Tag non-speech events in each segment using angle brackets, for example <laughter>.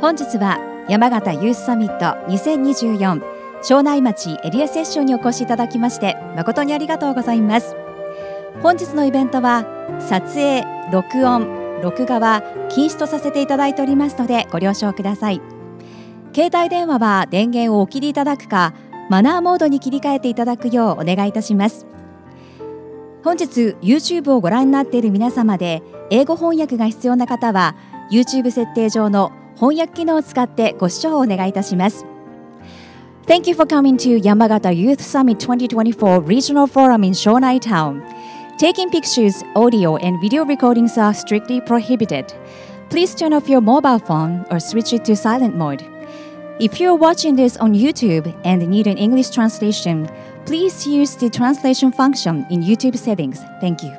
本日は山形ユースサミット2024庄内町エリアセッションにお越しいただきまして誠にありがとうございます本日のイベントは撮影録音録画は禁止とさせていただいておりますのでご了承ください携帯電話は電源をお切りいただくかマナーモードに切り替えていただくようお願いいたします本日 YouTube をご覧になっている皆様で英語翻訳が必要な方は YouTube 設定上の翻訳機能を使ってご視聴をお願いいたします。Thank you for coming to Yamagata Youth Summit 2024 Regional Forum in Shonai Town. Taking pictures, audio, and video recordings are strictly prohibited. Please turn off your mobile phone or switch it to silent mode. If you're watching this on YouTube and need an English translation, please use the translation function in YouTube settings. Thank you.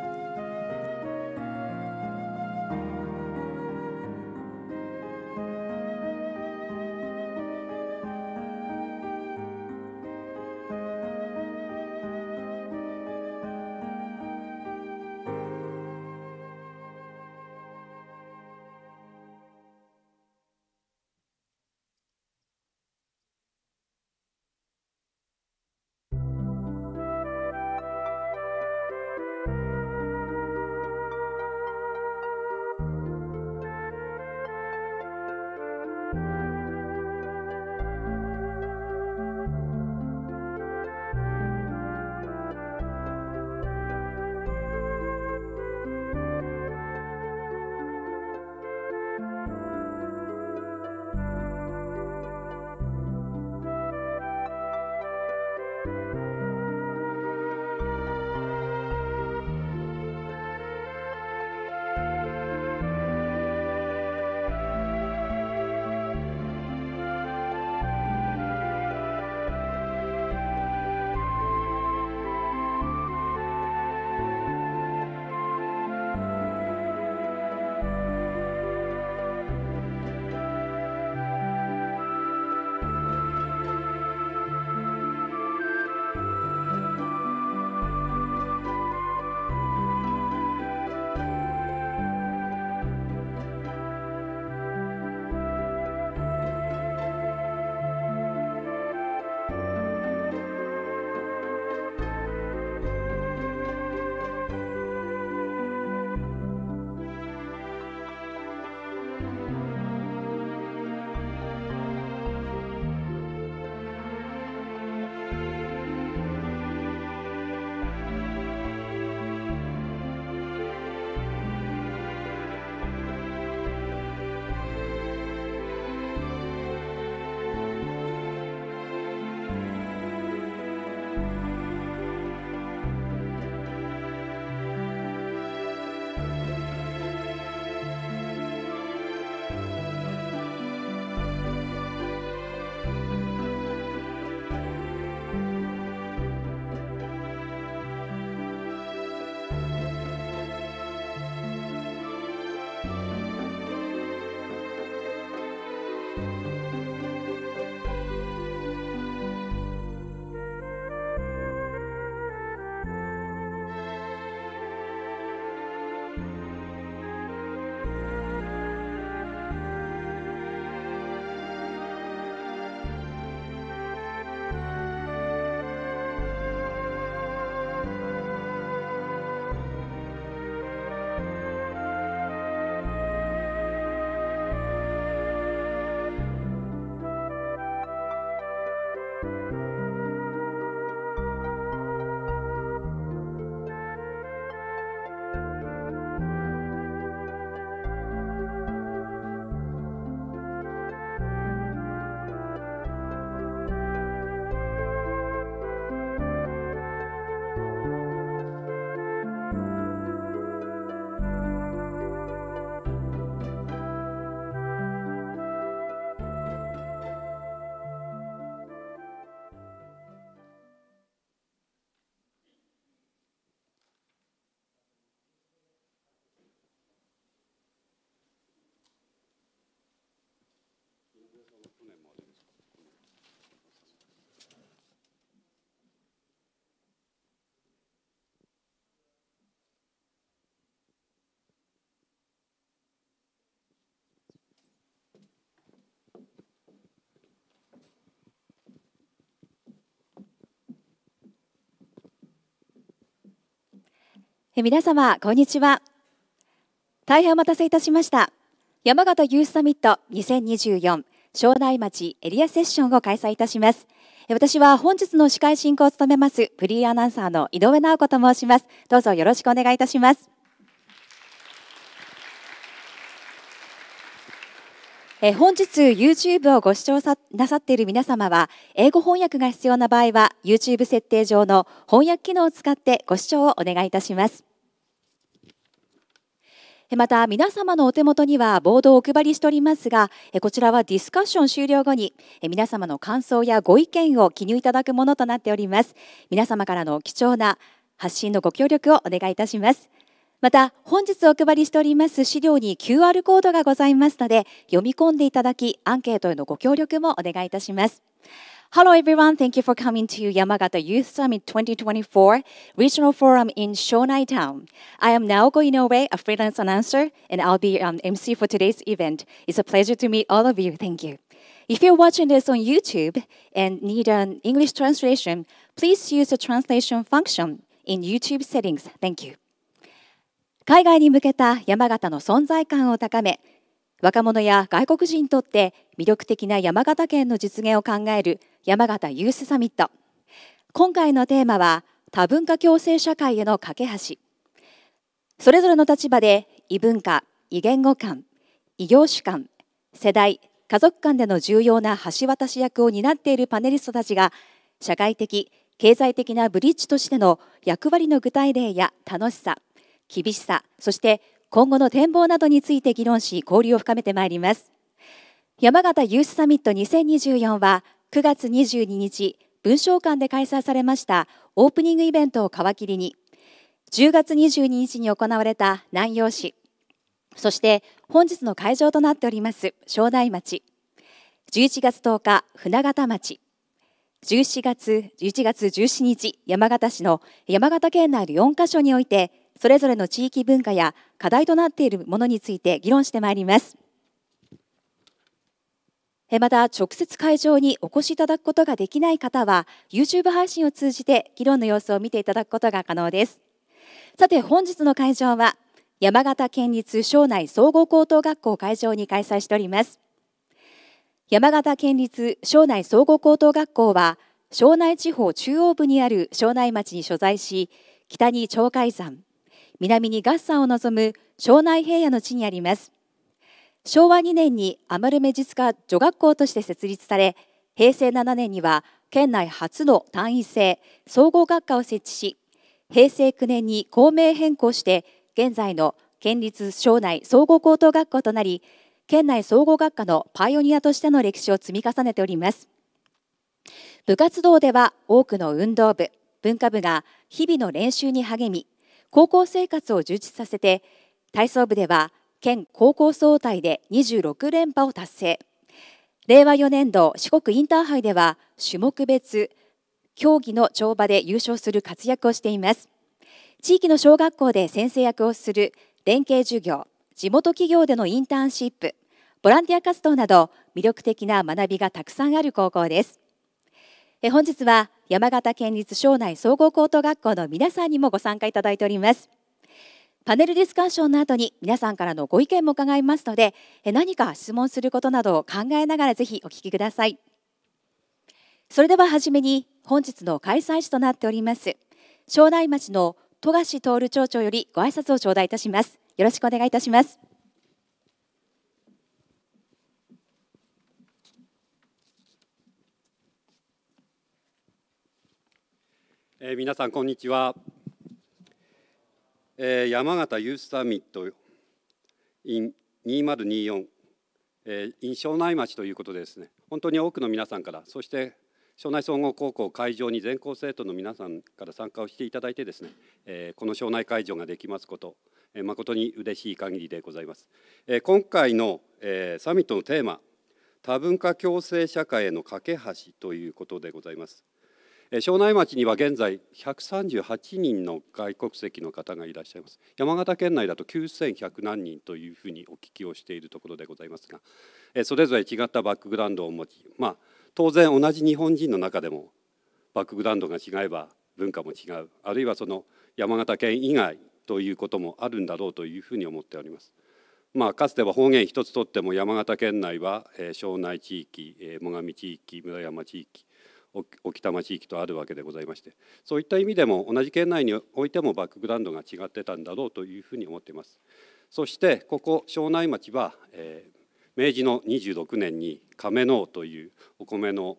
皆様こんにちは大変お待たせいたしました山形ユースサミット2024庄内町エリアセッションを開催いたします。私は本日の司会進行を務めますフリーアナウンサーの井上直子と申します。どうぞよろしくお願いいたします。え本日 YouTube をご視聴さなさっている皆様は英語翻訳が必要な場合は YouTube 設定上の翻訳機能を使ってご視聴をお願いいたします。また皆様のお手元にはボードをお配りしておりますがこちらはディスカッション終了後に皆様の感想やご意見を記入いただくものとなっております皆様からの貴重な発信のご協力をお願いいたしますまた本日お配りしております資料に QR コードがございますので読み込んでいただきアンケートへのご協力もお願いいたします Hello, everyone. Thank you for coming to Yamagata Youth Summit 2024 Regional Forum in Shonai Town. I am Naoko Inoue, a freelance announcer, and I'll be an MC for today's event. It's a pleasure to meet all of you. Thank you. If you're watching this on YouTube and need an English translation, please use the translation function in YouTube settings. Thank you. 海外に向けた山形の存在感を高め、若者や外国人にとって魅力的な山形県の実現を考える山形ユースサミット今回のテーマは多文化共生社会への架け橋それぞれの立場で異文化異言語間異業種間世代家族間での重要な橋渡し役を担っているパネリストたちが社会的経済的なブリッジとしての役割の具体例や楽しさ厳しさそして今後の展望などについて議論し交流を深めてまいります山形ユースサミット2024は9月22日文章館で開催されましたオープニングイベントを皮切りに10月22日に行われた南陽市そして本日の会場となっております庄内町11月10日船形町11月 ,11 月17日山形市の山形県内の4カ所においてそれぞれの地域文化や課題となっているものについて議論してまいります。また直接会場にお越しいただくことができない方は YouTube 配信を通じて議論の様子を見ていただくことが可能ですさて本日の会場は山形県立庄内総合高等学校会場に開催しております山形県立庄内総合高等学校は庄内地方中央部にある庄内町に所在し北に鳥海山南に月山を望む庄内平野の地にあります昭和2年にアマルメスカ女学校として設立され平成7年には県内初の単位制総合学科を設置し平成9年に校名変更して現在の県立庄内総合高等学校となり県内総合学科のパイオニアとしての歴史を積み重ねております部活動では多くの運動部文化部が日々の練習に励み高校生活を充実させて体操部では県高校総体で26連覇を達成令和4年度四国インターハイでは種目別競技の跳馬で優勝する活躍をしています地域の小学校で先生役をする連携授業地元企業でのインターンシップボランティア活動など魅力的な学びがたくさんある高校ですえ本日は山形県立庄内総合高等学校の皆さんにもご参加いただいておりますパネルディスカッションの後に皆さんからのご意見も伺いますので何か質問することなどを考えながらぜひお聞きくださいそれでは初めに本日の開催地となっております庄内町の富樫徹町長よりご挨拶を頂戴いたしますよろしくお願いいたしますえー、皆さんこんにちはえー、山形ユースサミット in 2024、えー、in 庄内町ということでですね本当に多くの皆さんからそして庄内総合高校会場に全校生徒の皆さんから参加をしていただいてですね、えー、この庄内会場ができますこと、えー、誠に嬉しい限りでございます、えー、今回の、えー、サミットのテーマ多文化共生社会への架け橋ということでございます、庄内町には現在138人の外国籍の方がいらっしゃいます山形県内だと9100何人というふうにお聞きをしているところでございますがそれぞれ違ったバックグラウンドを持ちまあ当然同じ日本人の中でもバックグラウンドが違えば文化も違うあるいはその山形県以外ということもあるんだろうというふうに思っております。まあ、かつては方言一つとっても山形県内は、え庄内地域、え最上地域村山地域置賜地域とあるわけでございましてそういった意味でも同じ県内においてもバックグラウンドが違ってたんだろうというふうに思っていますそしてここ庄内町は、えー、明治の26年に亀能というお米の、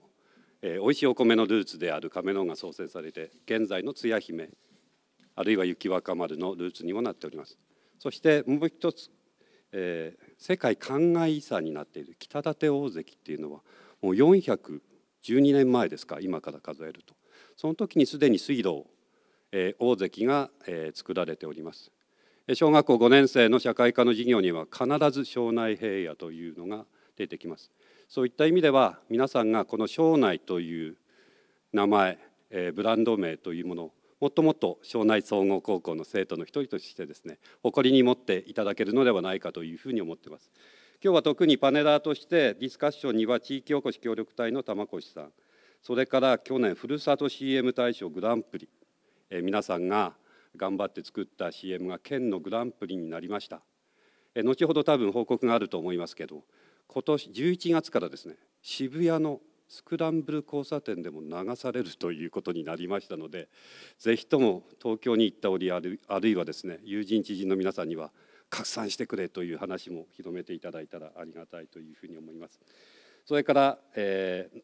えー、美味しいお米のルーツである亀能が創設されて現在のつや姫あるいは雪若丸のルーツにもなっておりますそしてもう一つ、えー、世界灌漑遺産になっている北立大関っていうのはもう400 12年前ですか今から数えるとその時にすでに水道、えー、大関が、えー、作られております小学校5年生の社会科の授業には必ず庄内平野というのが出てきますそういった意味では皆さんがこの庄内という名前、えー、ブランド名というものをもっともっと庄内総合高校の生徒の一人としてですね誇りに持っていただけるのではないかというふうに思っています。今日は特にパネラーとしてディスカッションには地域おこし協力隊の玉越さんそれから去年ふるさと CM 大賞グランプリ、え皆さんが頑張って作った CM が県のグランプリになりました、え後ほど多分報告があると思いますけど今年11月からですね渋谷のスクランブル交差点でも流されるということになりましたのでぜひとも東京に行った折あるいはですね友人知人の皆さんには「拡散してくれという話も広めていただいたらありがたいというふうに思います。それから、えー、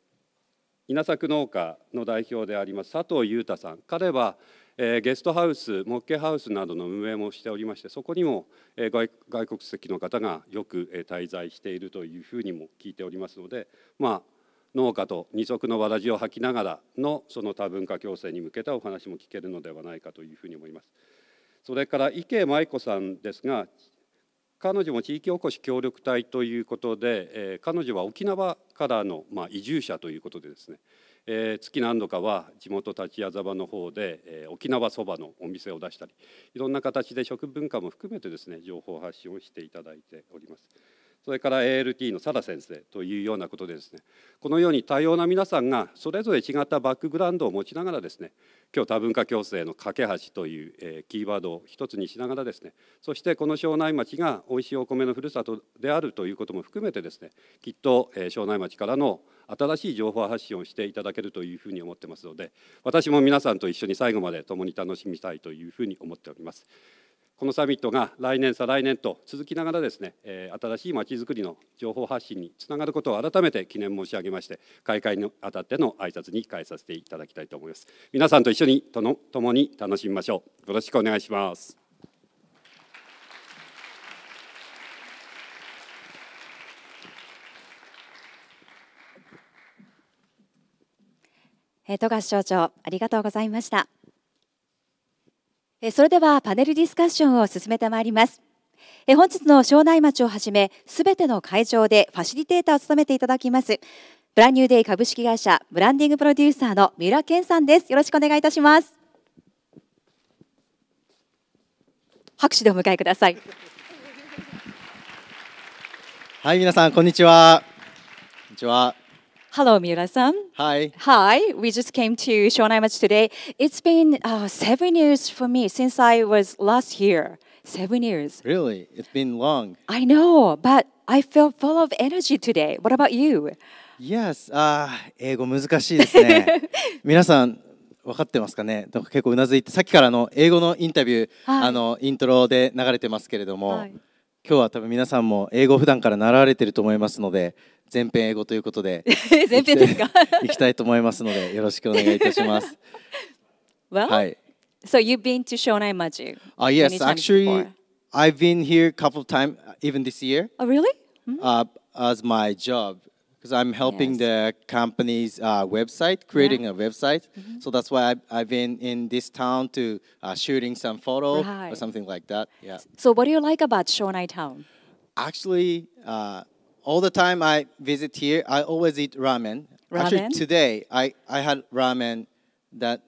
稲作農家の代表であります佐藤裕太さん彼は、えー、ゲストハウス木ーハウスなどの運営もしておりましてそこにも、えー、外外国籍の方がよく、えー、滞在しているというふうにも聞いておりますのでまあ農家と二足のわらじを履きながらのその多文化共生に向けたお話も聞けるのではないかというふうに思います。それから池江舞子さんですが彼女も地域おこし協力隊ということで、えー、彼女は沖縄からの、まあ、移住者ということでですね、えー、月何度かは地元立屋沢の方で、えー、沖縄そばのお店を出したりいろんな形で食文化も含めてですね情報発信をしていただいております。それから ALT のサラ先生というようなことでですねこのように多様な皆さんがそれぞれ違ったバックグラウンドを持ちながらですね今日多文化共生の架け橋という、えキーワードを一つにしながらですねそしてこの庄内町がおいしいお米のふるさとであるということも含めてですねきっと、え庄内町からの新しい情報発信をしていただけるというふうに思ってますので私も皆さんと一緒に最後まで共に楽しみたいというふうに思っております。このサミットが来年、再来年と続きながらですね、え新しいまちづくりの情報発信につながることを改めて記念申し上げまして、開会にあたっての挨拶に変えさせていただきたいと思います。皆さんと一緒にとの共に楽しみましょう。よろしくお願いします。え富樫省庁ありがとうございました。それではパネルディスカッションを進めてまいります。本日の庄内町をはじめ、すべての会場でファシリテーターを務めていただきます、ブランニューデイ株式会社ブランディングプロデューサーの三浦健さんです。よろしくお願いいたします。拍手でお迎えください。はい、皆さんこんにちは。こんにちは。Hello, Miura-san. Hi. Hi. We just came to Shonai Match today. It's been uh, seven years for me since I was last here. Seven years. Really? It's been long. I know, but I f e e l full of energy today. What about you? Yes. ああ、英語難しいですね。皆さん、分かってますかね結構うなずいて、さっきからの英語のインタビュー、はい、あのイントロで流れてますけれども。はい今日は多分皆さんも英語普段から習われていると思いますので全編英語ということで全編ですか行きたいと思いますのでよろしくお願いいたします。well, はい。So you've been to Shonai Maji? Uh, yes, actually, I've been here a couple of times, even this year. Oh, really? Mm -hmm. uh, as my job. because I'm helping yes. the company's uh, website, creating yeah. a website. Mm -hmm. So that's why I, have been in this town to uh, shooting some photo right. or something like that. Yeah. So what do you like about Shonai Town? Actually, uh, all the time I visit here, I always eat ramen. ramen. Actually, today I, I had ramen that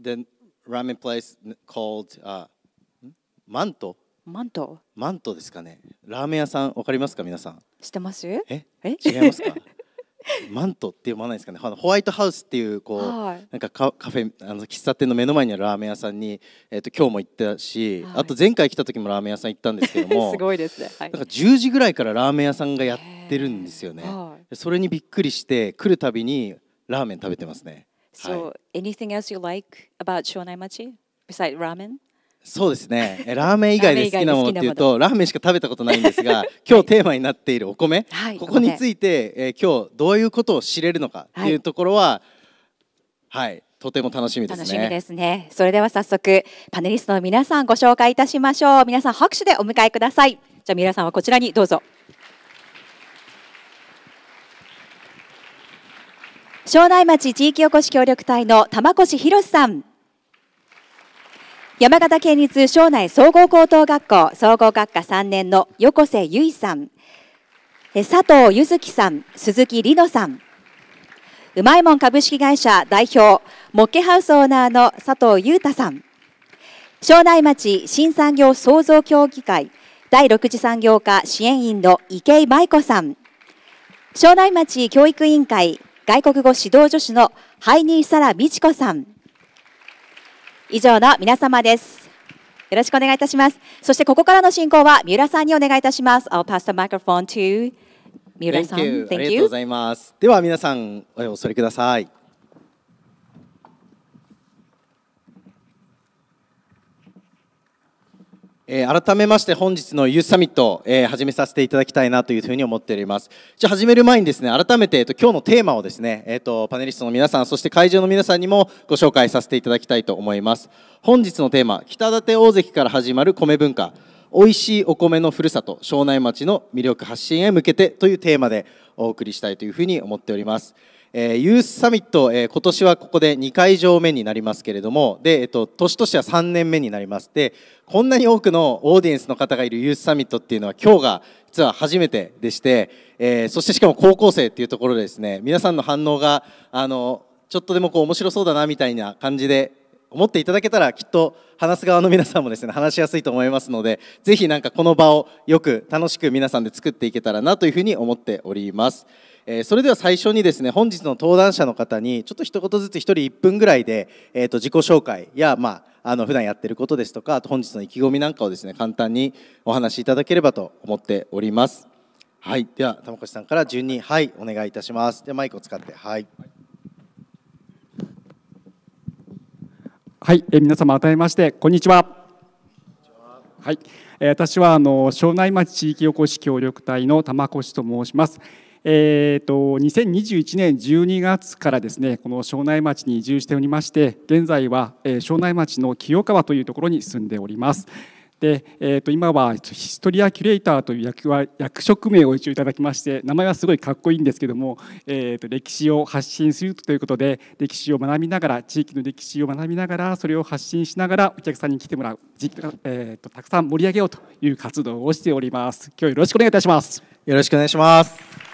the ramen place called uh, Manto. Manto. Manto <laughs> マントって読まないですかねあのホワイトハウスっていうこう、はい、なんかカフェあの喫茶店の目の前にあるラーメン屋さんに、えーと、今日も行ったし、はい、あと前回来た時もラーメン屋さん行ったんですけども <laughs> すごいですね、はい、なんか10時ぐらいからラーメン屋さんがやってるんですよね、それにびっくりして来るたびにラーメン食べてますね。So、はい、anything else you like about 庄内町 besides r a m e そうですねラーメン以外で好きなものっていうとラーメンしか食べたことないんですが <laughs> 今日テーマになっているお米、はい、ここについて、えー、今日どういうことを知れるのかっていうところは、はい、はい、とても楽しみですね楽しみですねそれでは早速パネリストの皆さんご紹介いたしましょう皆さん拍手でお迎えくださいじゃあ皆さんはこちらにどうぞ庄内町地域おこし協力隊の玉越博さん山形県立庄内総合高等学校総合学科3年の横瀬由衣さん佐藤柚月さん鈴木里乃さんうまいもん株式会社代表モッケハウスオーナーの佐藤裕太さん庄内町新産業創造協議会第6次産業化支援員の池井舞子さん庄内町教育委員会外国語指導助手のハイニー・サラ・美智子さん以上の皆様です。よろしくお願いいたします。そしてここからの進行は三浦さんにお願いいたします。I'll pass the microphone to 三浦さん。Thank you. ありがとうございます。では皆さんお恐れください。え改めまして本日のユースサミット、え始めさせていただきたいなというふうに思っております。じゃあ始める前にですね、改めて、えっと、今日のテーマをですね、えっと、パネリストの皆さん、そして会場の皆さんにもご紹介させていただきたいと思います。本日のテーマ、北立大関から始まる米文化、美味しいお米のふるさと、庄内町の魅力発信へ向けてというテーマでお送りしたいというふうに思っております。えー、ユースサミット、えー、今年はここで2会場目になりますけれどもで、えっと、年としては3年目になりますでこんなに多くのオーディエンスの方がいるユースサミットっていうのは今日が実は初めてでして、えー、そしてしかも高校生っていうところでですね皆さんの反応があのちょっとでもこう面白そうだなみたいな感じで思っていただけたらきっと話す側の皆さんもですね話しやすいと思いますのでぜひなんかこの場をよく楽しく皆さんで作っていけたらなというふうに思っております。えー、それでは最初にですね本日の登壇者の方にちょっと一言ずつ1人1分ぐらいで、えー、と自己紹介や、まあ、あの普段やってることですとかあと本日の意気込みなんかをですね簡単にお話しいただければと思っております。はい、では玉越さんから順にはいお願いいたします。でマイクを使ってはい。はい、えー、皆様改めましてこんにちは。はい、私はあの庄内町地域おこし協力隊の玉越と申します。えーと、2021年12月からですねこの庄内町に移住しておりまして現在は、えー、庄内町の清川というところに住んでおります。で、えー、と今はヒストリアキュレーターという役は役職名を一応いただきまして名前はすごいかっこいいんですけども、えー、と歴史を発信するということで歴史を学びながら地域の歴史を学びながらそれを発信しながらお客さんに来てもらう、えー、とたくさん盛り上げようという活動をしております今日よろしくお願いいたしますよろしくお願いします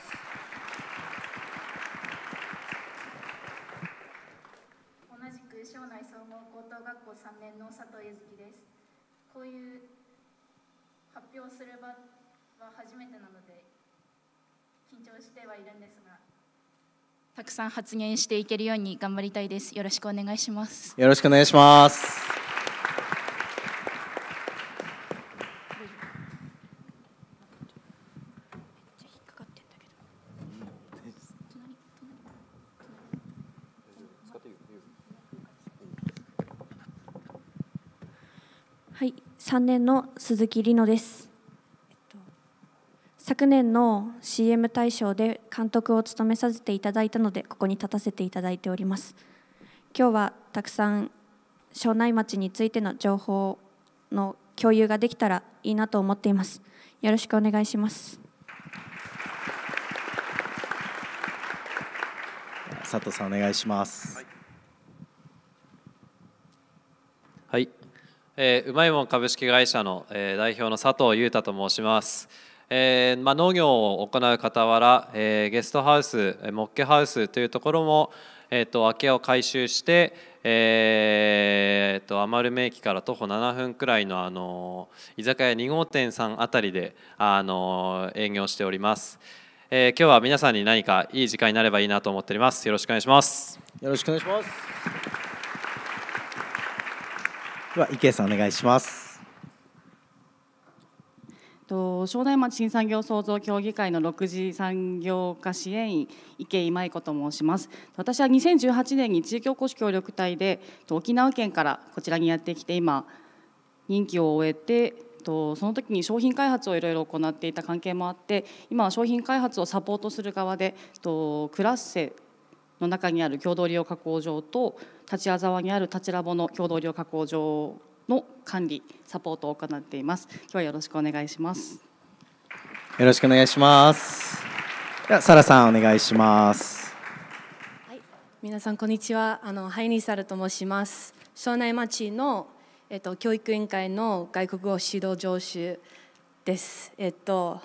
たくさん発言していけるように頑張りたいですよろしくお願いしますよろしくお願いしますはい、3年の鈴木里乃です昨年の CM 大賞で監督を務めさせていただいたのでここに立たせていただいております今日はたくさん庄内町についての情報の共有ができたらいいなと思っていますよろしくお願いします佐藤さんお願いします、はいはい、えー、うまいもん株式会社の、えー、代表の佐藤裕太と申します。えーまあ、農業を行う傍ら、えー、ゲストハウスモッケハウスというところも、えーと、空き家を改修して、えーと、と余る駅から徒歩7分くらいの、あの居酒屋2号店さんあたりで、あの営業しております、えー、今日は皆さんに何かいい時間になればいいなと思っておりますよろしくお願いしますよろしくお願いしますでは池さんお願いしますと庄内町新産業創造協議会の6次産業化支援員池井舞子と申します私は2018年に地域おこし協力隊で沖縄県からこちらにやってきて今任期を終えてその時に商品開発をいろいろ行っていた関係もあって今は商品開発をサポートする側でクラッセの中にある共同利用加工場と立ち沢にある立ちラボの共同利用加工場の管理サポートを行っています今日はよろしくお願いしますよろしくお願いしますではサラさんお願いしますはい皆さんこんにちはあのハイニーサルと申します庄内町のえっと教育委員会の外国語指導助手ですえっと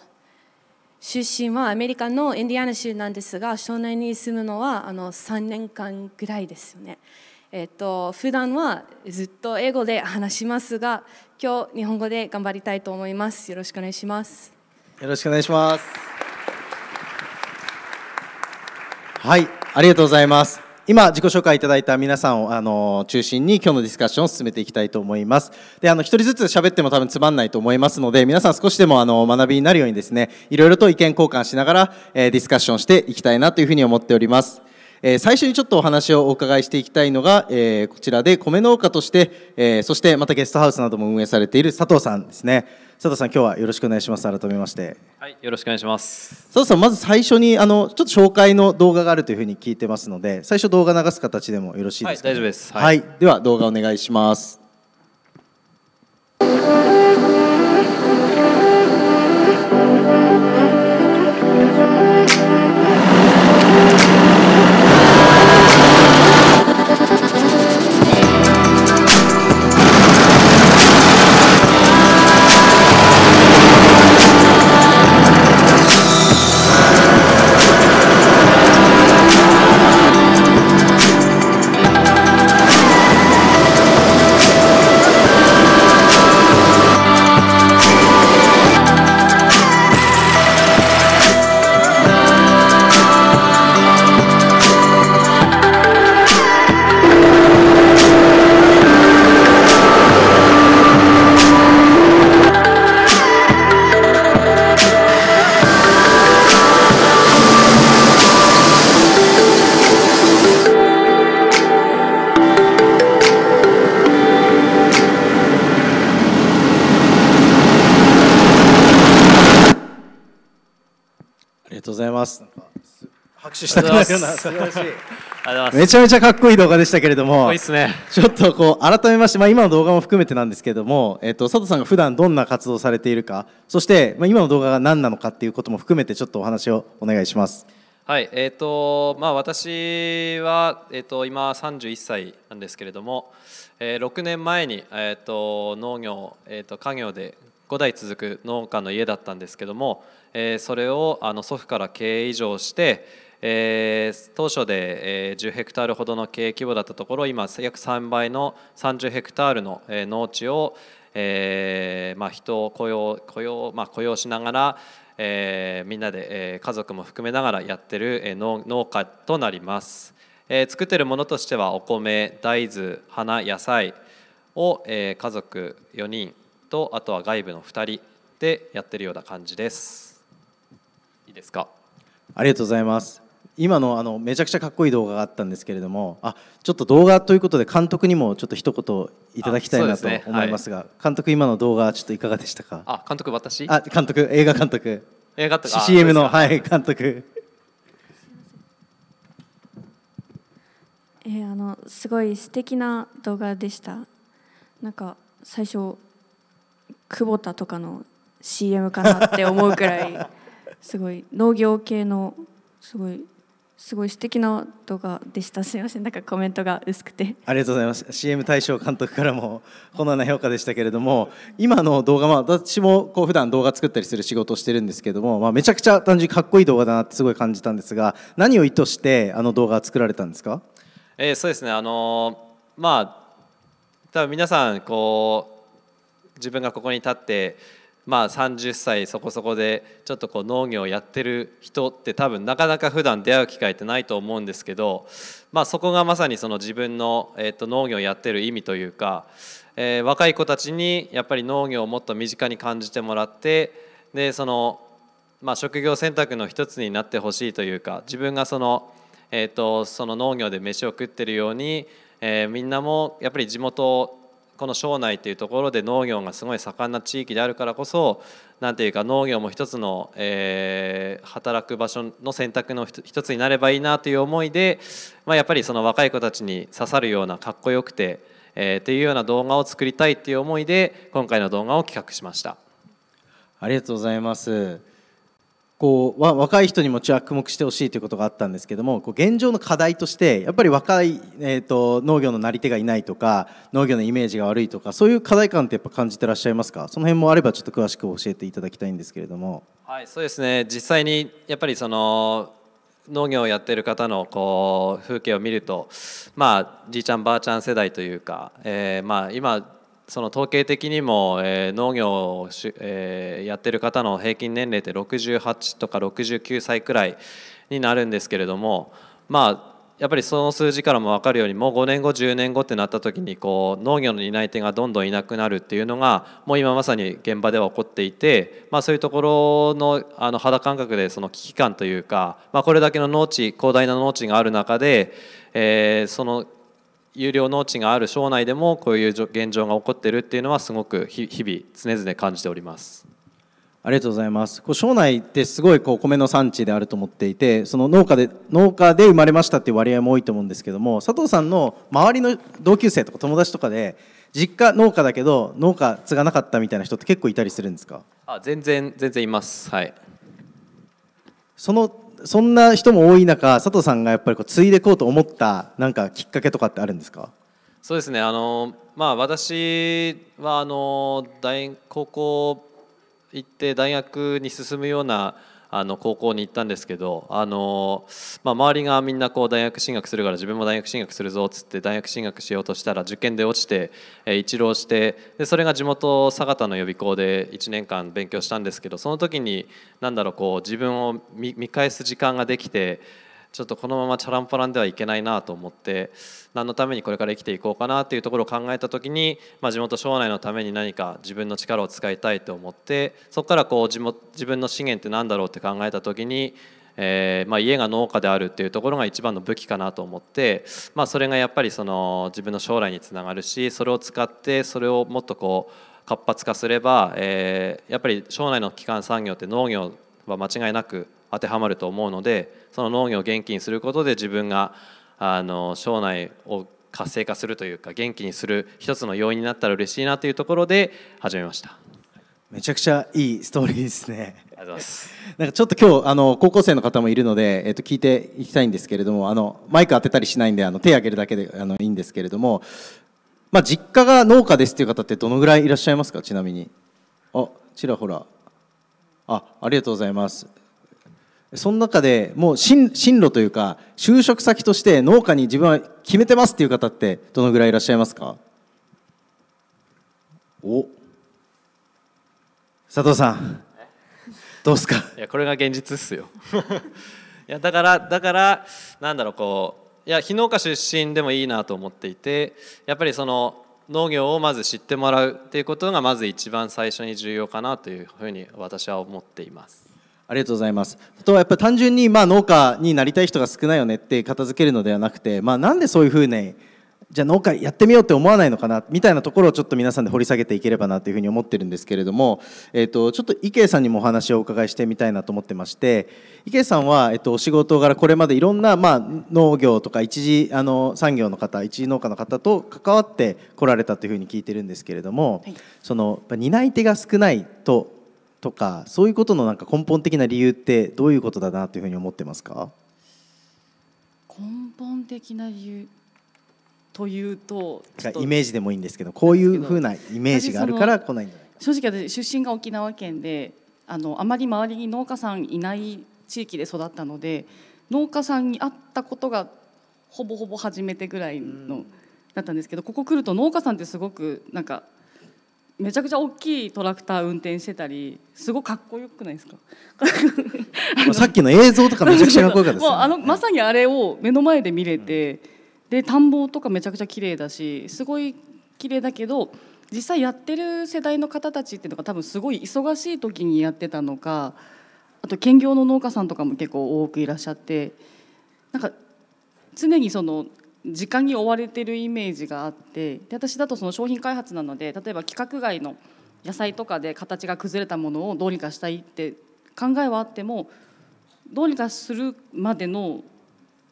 出身はアメリカのインディアナ州なんですが、庄内に住むのはあの3年間ぐらいですよね。えっと普段はずっと英語で話しますが今日日本語で頑張りたいと思いますよろしくお願いしますよろしくお願いしますはいありがとうございます今自己紹介いただいた皆さんをあの中心に今日のディスカッションを進めていきたいと思います。で、あの一人ずつ喋っても多分つまんないと思いますので、皆さん少しでもあの学びになるようにですね、いろいろと意見交換しながら、えー、ディスカッションしていきたいなというふうに思っております。え最初にちょっとお話をお伺いしていきたいのが、えこちらで米農家として、えそしてまたゲストハウスなども運営されている佐藤さんですね佐藤さん今日はよろしくお願いします改めましてはいよろしくお願いします佐藤さんまず最初にあのちょっと紹介の動画があるというふうに聞いてますので最初動画流す形でもよろしいですか、はい、大丈夫です、はい、はい、では動画お願いしますますめちゃめちゃかっこいい動画でしたけれども、ね、ちょっとこう改めまして、まあ、今の動画も含めてなんですけれども、えっと、佐藤さんが普段どんな活動をされているかそして、まあ、今の動画が何なのかっていうことも含めてちょっとお話をお願いします。はいえーとまあ、私は、えーと、今31歳なんですけれども、えー、6年前に、えーと、農業、えーと、と家業で5代続く農家の家だったんですけども、えー、それをあの祖父から経営以上して、えー、当初で、えー、10ヘクタールほどの経営規模だったところ今約3倍の30ヘクタールの、えー、農地を、えーまあ、人を雇用雇用,、まあ、雇用しながら、えー、みんなで、えー、家族も含めながらやってる、えー、農農家となります、えー、作ってるものとしてはお米大豆花野菜を、えー、家族4人とあとは外部の2人でやってるような感じですいいですかありがとうございます今のあのめちゃくちゃかっこいい動画があったんですけれどもあちょっと動画ということで監督にもちょっと一言いただきたいなと思いますが、ねはい、監督今の動画ちょっといかがでしたかあ監督私あ監督映画監督映画とか CM のはい監督えー、あのすごい素敵な動画でしたなんか最初久保田とかの CM かなって思うくらいすごい農業系のすごいすごい素敵な動画でした。すみません、なんかコメントが薄くて。ありがとうございます。CM 大賞監督からもこんな評価でしたけれども、今の動画まあ、私もこう普段動画作ったりする仕事をしてるんですけれども、まあ、めちゃくちゃ単純にかっこいい動画だなってすごい感じたんですが、何を意図してあの動画作られたんですか？えー、そうですね。あのまあ多分皆さんこう自分がここに立って。まあ、30歳そこそこでちょっとこう農業をやってる人って多分なかなか普段出会う機会ってないと思うんですけど、まあ、そこがまさにその自分の、えー、と農業をやってる意味というか、えー、若い子たちにやっぱり農業をもっと身近に感じてもらってでその、まあ、職業選択の一つになってほしいというか自分がその,、えー、とその農業で飯を食ってるように、えー、みんなもやっぱり地元をこの庄内っていうところで農業がすごい盛んな地域であるからこそ何ていうか農業も一つの、えー、働く場所の選択の一つになればいいなという思いで、まあ、やっぱりその若い子たちに刺さるようなかっこよくて、えー、っていうような動画を作りたいっていう思いで今回の動画を企画しました。ありがとうございます。こう若い人にも着目してほしいということがあったんですけどもこう現状の課題としてやっぱり若い、えーと、農業のなり手がいないとか農業のイメージが悪いとかそういう課題感ってやっぱ感じてらっしゃいますかその辺もあればちょっと詳しく教えていただきたいんですけれども。はいそうですね実際にやっぱりその農業をやってる方のこう風景を見るとまあじいちゃんばあちゃん世代というか、えー、まあ今その統計的にも、えー、農業をし、えー、やってる方の平均年齢って68とか69歳くらいになるんですけれどもまあやっぱりその数字からも分かるようにもう5年後10年後ってなった時にこう農業の担い手がどんどんいなくなるっていうのがもう今まさに現場では起こっていて、まあ、そういうところのあの肌感覚でその危機感というか、まあ、これだけの農地広大な農地がある中で、えー、その有料農地がある省内でもこういう現状が起こってるっていうのはすごく日々常々感じております。ありがとうございます。こう庄内ってすごいこう米の産地であると思っていて、その農家で農家で生まれましたっていう割合も多いと思うんですけども、佐藤さんの周りの同級生とか友達とかで実家農家だけど農家継がなかったみたいな人って結構いたりするんですか？あ、全然全然います。はい。そのそんな人も多い中佐藤さんがやっぱりこう継いでいこうと思ったなんかきっかけとかってあるんですかそうですねあの、まあ、私はあの大高校行って大学に進むようなあの高校に行ったんですけどあの、まあ、周りがみんなこう大学進学するから自分も大学進学するぞっつって大学進学しようとしたら受験で落ちて、えー、一浪してでそれが地元佐賀田の予備校で1年間勉強したんですけどその時に何だろうこう自分を見返す時間ができて。ちょっとこのままチャランポランではいけないなと思って何のためにこれから生きていこうかなっていうところを考えた時に、まあ、地元将来のために何か自分の力を使いたいと思ってそこからこう地元自分の資源って何だろうって考えた時に、えー、まあ、家が農家であるっていうところが一番の武器かなと思って、まあ、それがやっぱりその自分の将来につながるしそれを使ってそれをもっとこう活発化すれば、えー、やっぱり将来の基幹産業って農業は間違いなく当てはまると思うのでその農業を元気にすることで自分があの将来を活性化するというか元気にする一つの要因になったら嬉しいなというところで始めましためちゃくちゃいいストーリーですねありがとうございます <laughs> なんかちょっと今日あの高校生の方もいるので、えっと、聞いていきたいんですけれどもあのマイク当てたりしないんであの手挙げるだけであのいいんですけれども、まあ、実家が農家ですっていう方ってどのぐらいいらっしゃいますかちなみにあちらほらあありがとうございますその中でもう進路というか就職先として農家に自分は決めてますっていう方ってどのぐらいいらっしゃいますかお佐藤さんどうですかいやこれが現実っすよ <laughs> いやだからだからなんだろうこういや非農家出身でもいいなと思っていてやっぱりその農業をまず知ってもらうっていうことがまず一番最初に重要かなというふうに私は思っています。ありがとうございます。あとはやっぱり単純にまあ農家になりたい人が少ないよねって片付けるのではなくて、まあ、なんでそういうふうにじゃあ農家やってみようって思わないのかなみたいなところをちょっと皆さんで掘り下げていければなというふうに思ってるんですけれども、えー、とちょっと池江さんにもお話をお伺いしてみたいなと思ってまして池江さんは、えっとお仕事柄これまでいろんな、まあ、農業とか一次あの産業の方一次農家の方と関わってこられたというふうに聞いてるんですけれども、はい、その担い手が少ないととかそういうことのなんか根本的な理由ってどういうことだなというふうに思ってますか根本的な理由というとイメージでもいいんですけどこういうふうなイメージがあるから来ないんじゃない正直私出身が沖縄県であのあまり周りに農家さんいない地域で育ったので農家さんに会ったことがほぼほぼ初めてぐらいの、だったんですけどここ来ると農家さんってすごくなんかめちゃくちゃ大きいトラクター運転してたりすごいかっこよくないですかさっきの映像とかめちゃくちゃかっこよかったです、ね、あのまさにあれを目の前で見れて、うん、で田んぼとかめちゃくちゃ綺麗だしすごい綺麗だけど実際やってる世代の方たちっていうのが多分すごい忙しい時にやってたのかあと兼業の農家さんとかも結構多くいらっしゃってなんか常にその時間に追われてるイメージがあってで私だとその商品開発なので例えば規格外の野菜とかで形が崩れたものをどうにかしたいって考えはあってもどうにかするまでの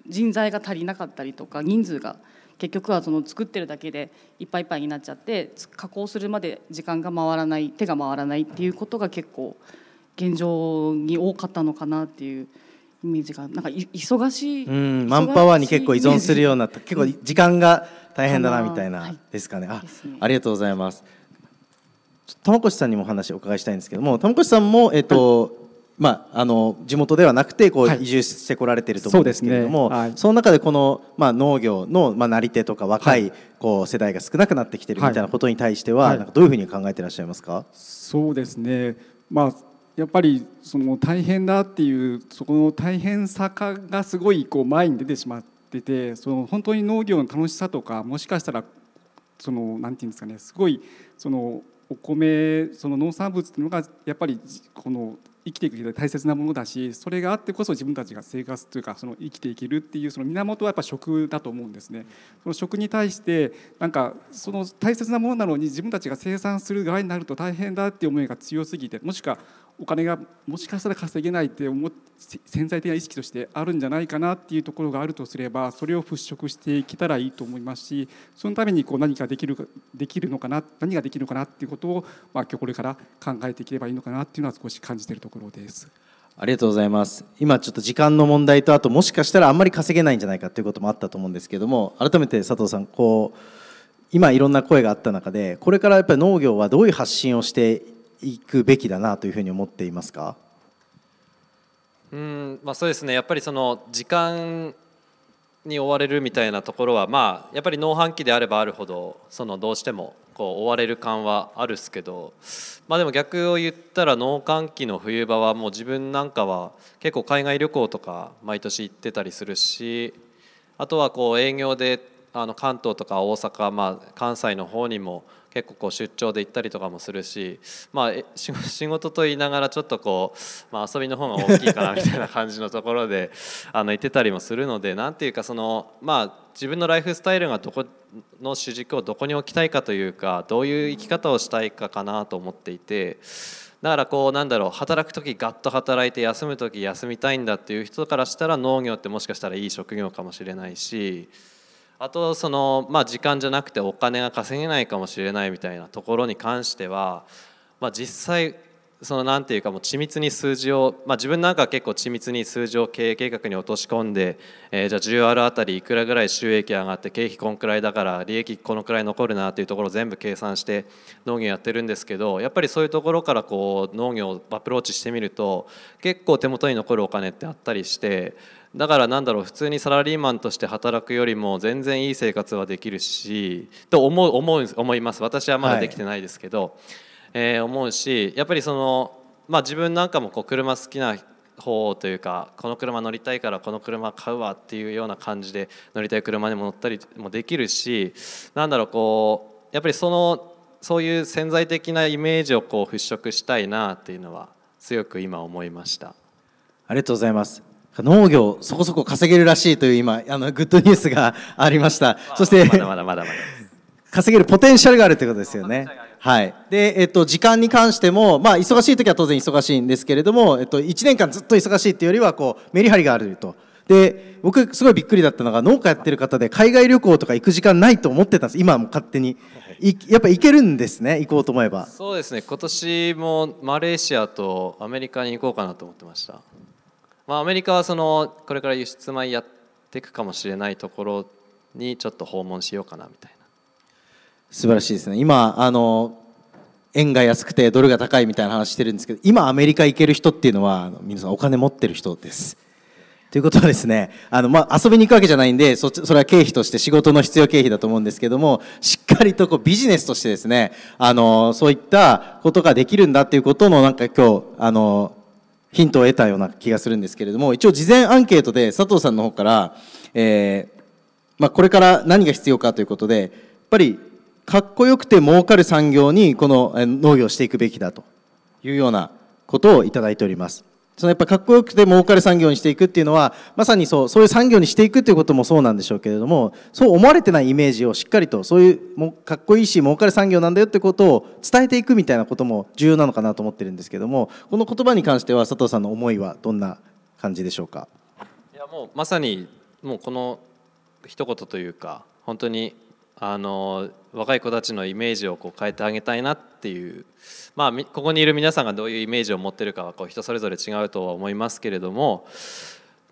人材が足りなかったりとか人数が結局はその作ってるだけでいっぱいいっぱいになっちゃって加工するまで時間が回らない手が回らないっていうことが結構現状に多かったのかなっていうイメージがなんか忙しい、うん、マンパワーに結構依存するような結構時間が大変だなみたいなですかね、はい、あ、ね、ありがとうございます玉越さんにもお話お伺いしたいんですけども玉越さんもえっ、ー、と、まあ、あの地元ではなくてこう移住してこられてると思うんですけれども、はいそねはい、その中でこの、まあ、農業の、まあ、なり手とか若いこう世代が少なくなってきてるみたいなことに対しては、なんかどういうふうに考えていらっしゃいますか、そうですね、まあやっぱりその大変だっていうそこの大変さがすごいこう前に出てしまっててその本当に農業の楽しさとかもしかしたらそのなんていうんですかねすごいそのお米その農産物っていうのがやっぱりこの生きていく上で大切なものだしそれがあってこそ自分たちが生活というかその生きていけるっていうその源はやっぱ食だと思うんですね。その食に対してなんかその大切なものなのに自分たちが生産する側になると大変だっていう思いが強すぎてもしくはお金がもしかしたら稼げないって思潜在的な意識としてあるんじゃないかなっていうところがあるとすればそれを払拭していけたらいいと思いますしそのためにこう何かできるできるのかな何ができるのかなっていうことを、まあ、今日これから考えていければいいのかなっていうのは少し感じているところです。ありがとうございます今ちょっと時間の問題とあともしかしたらあんまり稼げないんじゃないかということもあったと思うんですけども改めて佐藤さんこう今いろんな声があった中でこれからやっぱり農業はどういう発信をしていくべきだなというふうに思っていますかうんまあ、そうですねやっぱりその時間に追われるみたいなところは、まあ、やっぱり農繁期であればあるほどそのどうしてもこう追われる感はあるっすけど、まあ、でも逆を言ったら農閑期の冬場はもう自分なんかは結構海外旅行とか毎年行ってたりするしあとはこう営業であの関東とか大阪、まあ、関西の方にも結構こう出張で行ったりとかもするし、まあ、仕事と言いながらちょっとこう、まあ、遊びの方が大きいかなみたいな感じのところであの行ってたりもするので何ていうかそのまあ自分のライフスタイルがどこの主軸をどこに置きたいかというかどういう生き方をしたいかかなと思っていて。だからこうなんだろう働く時ガッと働いて休む時休みたいんだっていう人からしたら農業ってもしかしたらいい職業かもしれないしあとその、まあ、時間じゃなくてお金が稼げないかもしれないみたいなところに関しては、まあ、実際そのなんていうかもう緻密に数字を、まあ、自分なんか結構緻密に数字を経営計画に落とし込んで、えー、じゃあ 10R あたりいくらぐらい収益上がって経費こんくらいだから利益このくらい残るなっていうところを全部計算して農業やってるんですけどやっぱりそういうところからこう農業をアプローチしてみると結構手元に残るお金ってあったりしてだからなんだろう普通にサラリーマンとして働くよりも全然いい生活はできるしと思う思う思います私はまだできてないですけど、はい、えー、思うしやっぱりその、まあ、自分なんかもこう車好きな方というかこの車乗りたいからこの車買うわっていうような感じで乗りたい車にも乗ったりもできるしなんだろうこうやっぱりそのそういう潜在的なイメージをこう払拭したいなっていうのは強く今思いました。ありがとうございます農業そこそこ稼げるらしいという今あのグッドニュースがありました。そしてまだまだまだまだ稼げるポテンシャルがあるということですよね。はい。で、えっと、時間に関しても、まあ、忙しい時は当然忙しいんですけれども、えっと、1年間ずっと忙しいっていうよりは、こう、メリハリがあると。で、僕、すごいびっくりだったのが、農家やってる方で、海外旅行とか行く時間ないと思ってたんです。今も勝手に。やっぱ行けるんですね、行こうと思えば。そうですね、今年もマレーシアとアメリカに行こうかなと思ってました。まあ、アメリカはそのこれから輸出米やっていくかもしれないところにちょっと訪問しようかなみたいな素晴らしいですね今あの円が安くてドルが高いみたいな話してるんですけど今アメリカ行ける人っていうのは皆さんお金持ってる人です。ということはですね、あの、まあ、遊びに行くわけじゃないんで、そ、それは経費として仕事の必要経費だと思うんですけども、しっかりとこうビジネスとしてですね、あの、そういったことができるんだっていうことのなんか今日、あの、ヒントを得たような気がするんですけれども、一応事前アンケートで佐藤さんの方から、えー、まあ、これから何が必要かということで、やっぱりかっこよくて儲かる産業にこの農業していくべきだというようなことをいただいております。そのやっぱかっこよくて儲かる産業にしていくっていうのはまさにそうそういう産業にしていくっていうこともそうなんでしょうけれどもそう思われてないイメージをしっかりとそういうもかっこいいし儲かる産業なんだよってことを伝えていくみたいなことも重要なのかなと思ってるんですけどもこの言葉に関しては佐藤さんの思いはどんな感じでしょうかいやもうまさにもうこの一言というか本当にあの若い子たちのイメージをこう変えてあげたいなっていう、まあ、ここにいる皆さんがどういうイメージを持ってるかはこう人それぞれ違うとは思いますけれども、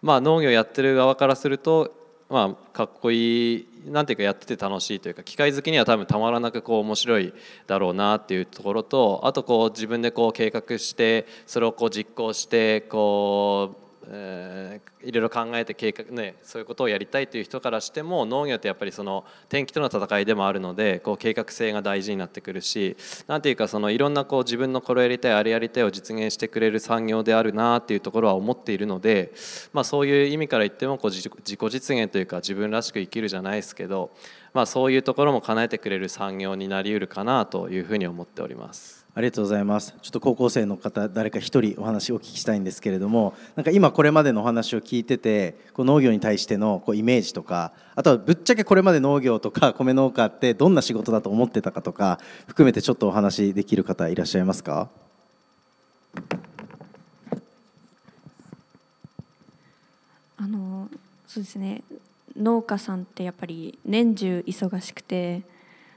まあ、農業やってる側からすると、まあ、かっこいいなんていうかやってて楽しいというか機械好きには多分たまらなくこう面白いだろうなっていうところとあとこう自分でこう計画してそれをこう実行してこうえー、いろいろ考えて計画、ね、そういうことをやりたいという人からしても農業ってやっぱりその天気との戦いでもあるのでこう計画性が大事になってくるし何ていうかそのいろんなこう自分のこれやりたいあれやりたいを実現してくれる産業であるなっていうところは思っているので、まあ、そういう意味から言ってもこう自己実現というか自分らしく生きるじゃないですけど、まあ、そういうところも叶えてくれる産業になりうるかなというふうに思っております。ありがとうございます。ちょっと高校生の方誰か一人お話をお聞きしたいんですけれども、なんか今これまでのお話を聞いてて、こう農業に対してのこうイメージとか、あとはぶっちゃけこれまで農業とか米農家ってどんな仕事だと思ってたかとか含めてちょっとお話できる方いらっしゃいますか？あのそうですね。農家さんってやっぱり年中忙しくて。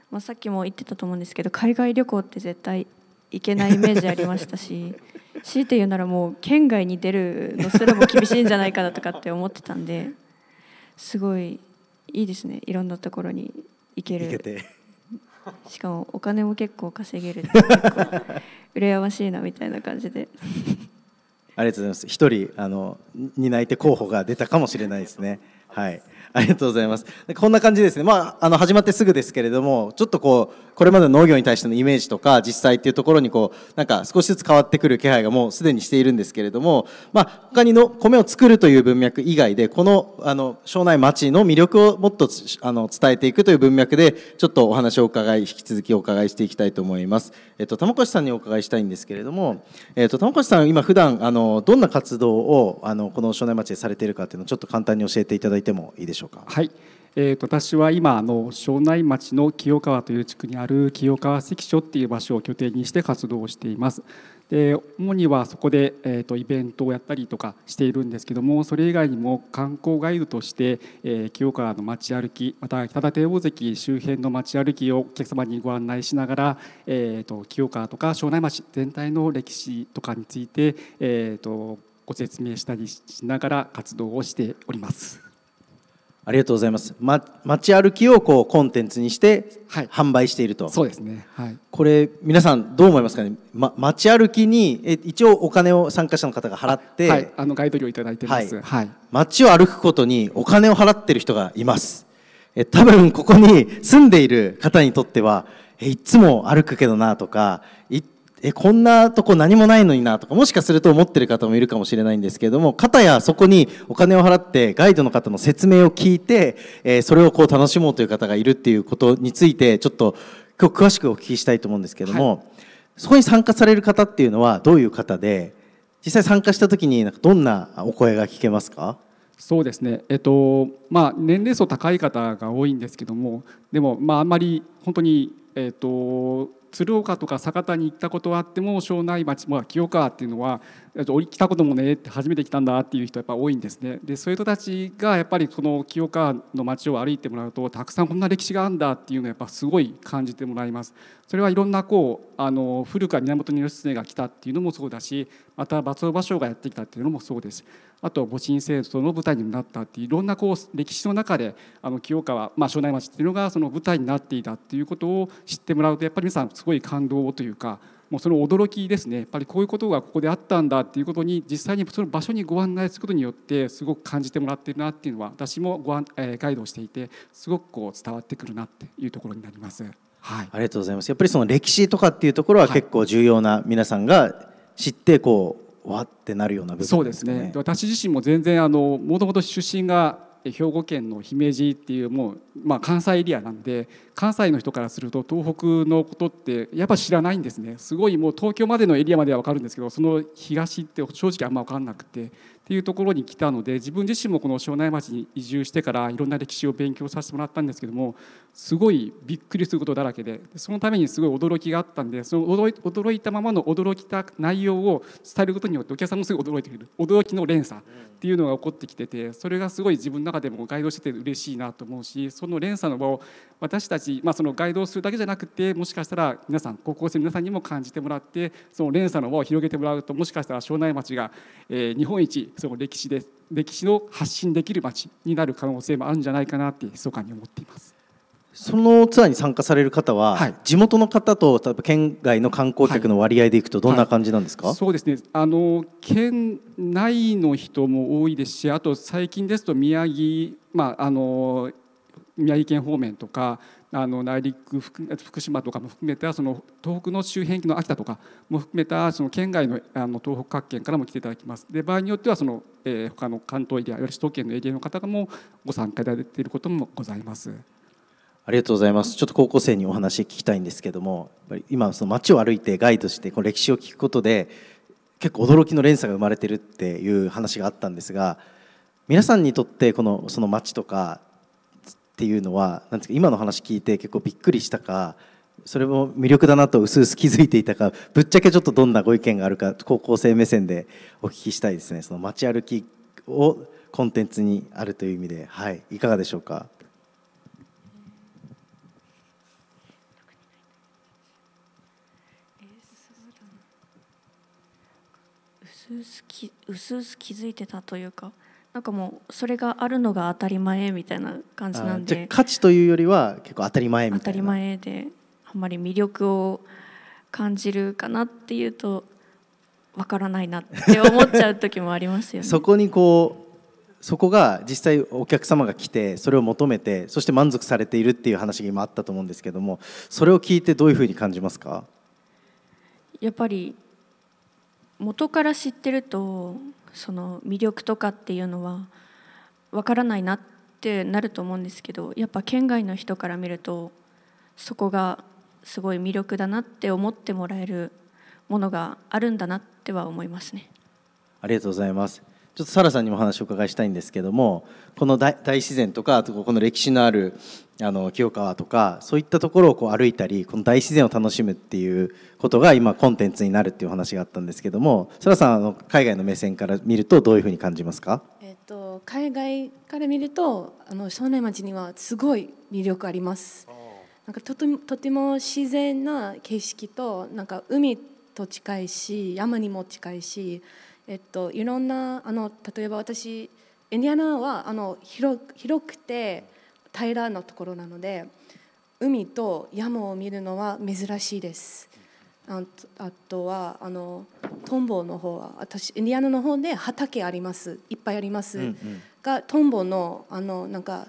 まあ、さっきも言ってたと思うんですけど海外旅行って絶対いけないイメージありましたし <laughs> 強いて言うならもう県外に出るのすらも厳しいんじゃないかなとかって思ってたんですごいいいですねいろんなところに行けるしかもお金も結構稼げる <laughs> 羨ましいなみたいな感じでありがとうございます一人あの担い手候補が出たかもしれないですねはい。ありがとうございます。こんな感じですね。まあ、あの、始まってすぐですけれども、ちょっとこう、これまでの農業に対してのイメージとか、実際っていうところにこう、なんか少しずつ変わってくる気配がもうすでにしているんですけれども、まあ、他にの米を作るという文脈以外で、この、あの、庄内町の魅力をもっと、あの、伝えていくという文脈で、ちょっとお話をお伺い、引き続きお伺いしていきたいと思います。えっと、玉越さんにお伺いしたいんですけれども、えっと、玉越さん、今普段、あの、どんな活動を、あの、この庄内町でされているかっていうのをちょっと簡単に教えていただいてもいいでしょうか。ょうか。はいえー、と私は今あの庄内町の清川という地区にある清川関所っていう場所を拠点にして活動をしています。で主にはそこで、えー、とイベントをやったりとかしているんですけどもそれ以外にも観光ガイドとして、えー、清川の街歩きまた北立大関周辺の街歩きをお客様にご案内しながら、えー、と清川とか庄内町全体の歴史とかについて、えー、とご説明したりしながら活動をしております。ありがとうございます。ま、街歩きをこうコンテンツにして販売していると。はい、そうですね。はい。これ皆さんどう思いますかね。ま、街歩きにえ一応お金を参加者の方が払って、はい、あのガイド料いただいてます。はい。はい、街を歩くことにお金を払ってる人がいます。え多分ここに住んでいる方にとってはえいつも歩くけどなとかえこんなとこ何もないのになとかもしかすると思ってる方もいるかもしれないんですけれどもかたやそこにお金を払ってガイドの方の説明を聞いて、えそれをこう楽しもうという方がいるっていうことについてちょっと今日詳しくお聞きしたいと思うんですけれども、はい、そこに参加される方っていうのはどういう方で実際参加した時にどんなお声が聞けますかそうですね、えっとまあ、年齢層高い方が多いんですけどもでも、まあ、あんまり本当に、えっと、鶴岡とか酒田に行ったことはあっても庄内町、まあ、清川っていうのは来たこともねって初めて来たんだっていう人やっぱ多いんですねでそういう人たちがやっぱりその清川の街を歩いてもらうとたくさんこんな歴史があるんだっていうのをやっぱすごい感じてもらいますそれはいろんなこうあの古川源義経が来たっていうのもそうだしまた松尾芭蕉がやってきたっていうのもそうですあと戊辰戦争の舞台にもなったっていういろんなこう歴史の中であの清川、まあ、庄内町っていうのがその舞台になっていたっていうことを知ってもらうとやっぱり皆さんすごい感動というかもうその驚きですねやっぱりこういうことがここであったんだっていうことに実際にその場所にご案内することによってすごく感じてもらってるなっていうのは私もご案、えー、ガイドをしていてすごくこう伝わってくるなっていうところになります。はい、ありがとうございます。やっぱりその歴史とかっていうところは結構重要な皆さんが知ってこうわってなるような部分、ね、そうですね。私自身も全然あのもともと出身が兵庫県の姫路っていうもう、まあ、関西エリアなんで関西の人からすると東北のことってやっぱ知らないんですねすごいもう東京までのエリアまでは分かるんですけどその東って正直あんま分かんなくてっていうところに来たので自分自身もこの庄内町に移住してからいろんな歴史を勉強させてもらったんですけどもすごいびっくりすることだらけでそのためにすごい驚きがあったんでその驚いたままの驚きた内容を伝えることによってお客さんもすごい驚いてくる驚きの連鎖ていうのが起こってきててそれがすごい自分の中でもガイドしてて嬉しいなと思うしその連鎖の場を私たち、まあ、そのガイドをするだけじゃなくてもしかしたら皆さん高校生の皆さんにも感じてもらってその連鎖の輪を広げてもらうともしかしたら庄内町が、えー、日本一その歴史で歴史を発信できる町になる可能性もあるんじゃないかなって密かに思っています。そのツアーに参加される方は、はい、地元の方と例えば県外の観光客の割合でいくとどんな感じなんですか、はいはい、そうですねあの県内の人も多いですしあと最近ですと宮城、まあ、あの宮城県方面とかあの内陸福島とかも含めたその東北の周辺の秋田とかも含めたその県外のあの東北各県からも来ていただきますで場合によってはその、えー、他の関東エリアいわ首都圏のエリアの方もご参加いただいていることもございます。ありがとうございます。ちょっと高校生にお話聞きたいんですけども、今その街を歩いてガイドしてこの歴史を聞くことで結構驚きの連鎖が生まれてるっていう話があったんですが、皆さんにとってこのその街とかっていうのは何ですか今の話聞いて結構びっくりしたか、それも魅力だなと薄々気づいていたか、ぶっちゃけちょっとどんなご意見があるか高校生目線でお聞きしたいですね。その街歩きをコンテンツにあるという意味で、はい、いかがでしょうか。薄々気づいてたというかなんかもうそれがあるのが当たり前みたいな感じなんで価値というよりは結構当たり前みたいな当たり前であんまり魅力を感じるかなっていうとわからないなって思っちゃう時もありますよねそこにこうそこが実際お客様が来てそれを求めてそして満足されているっていう話が今あったと思うんですけどもそれを聞いてどういうふうに感じますかやっぱり元から知ってるとその魅力とかっていうのはわからないなってなると思うんですけどやっぱ県外の人から見るとそこがすごい魅力だなって思ってもらえるものがあるんだなっては思いますね。ありがとうございます。ちょっとサラさんにも話を伺いしたいんですけどもこの大自然とかこの歴史のあるあの清川とかそういったところをこう歩いたりこの大自然を楽しむっていうことが今コンテンツになるっていう話があったんですけどもサラさんあの海外の目線から見るとどういうふうに感じますか、えっと、海外から見るとあの少年町にはすごい魅力あります。なんかとてとても自然な景色となんか海と近いし山にも近いしえっと、いろんなあの例えば私インディアナはあの広広くて平らなところなので海と山を見るのは珍しいです。ああとはあのトンボの方は私インディアナの方で畑ありますいっぱいあります、うんうん、がトンボのあのなんか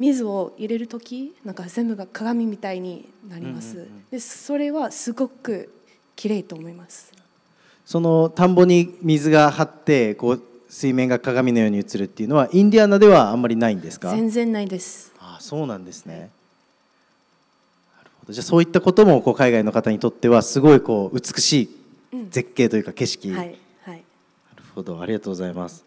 水を入れる時なんか全部が鏡みたいになります、うんうんうん、でそれはすごく綺麗と思いますその田んぼに水が張ってこう水面が鏡のように映るっていうのはインディアナではあんまりないんですか全然ないですあそうなんですね、なるほどじゃあそういったこともこう海外の方にとってはすごいこう美しい絶景というか景色、うん、はい、はい、なるほどありがとうございます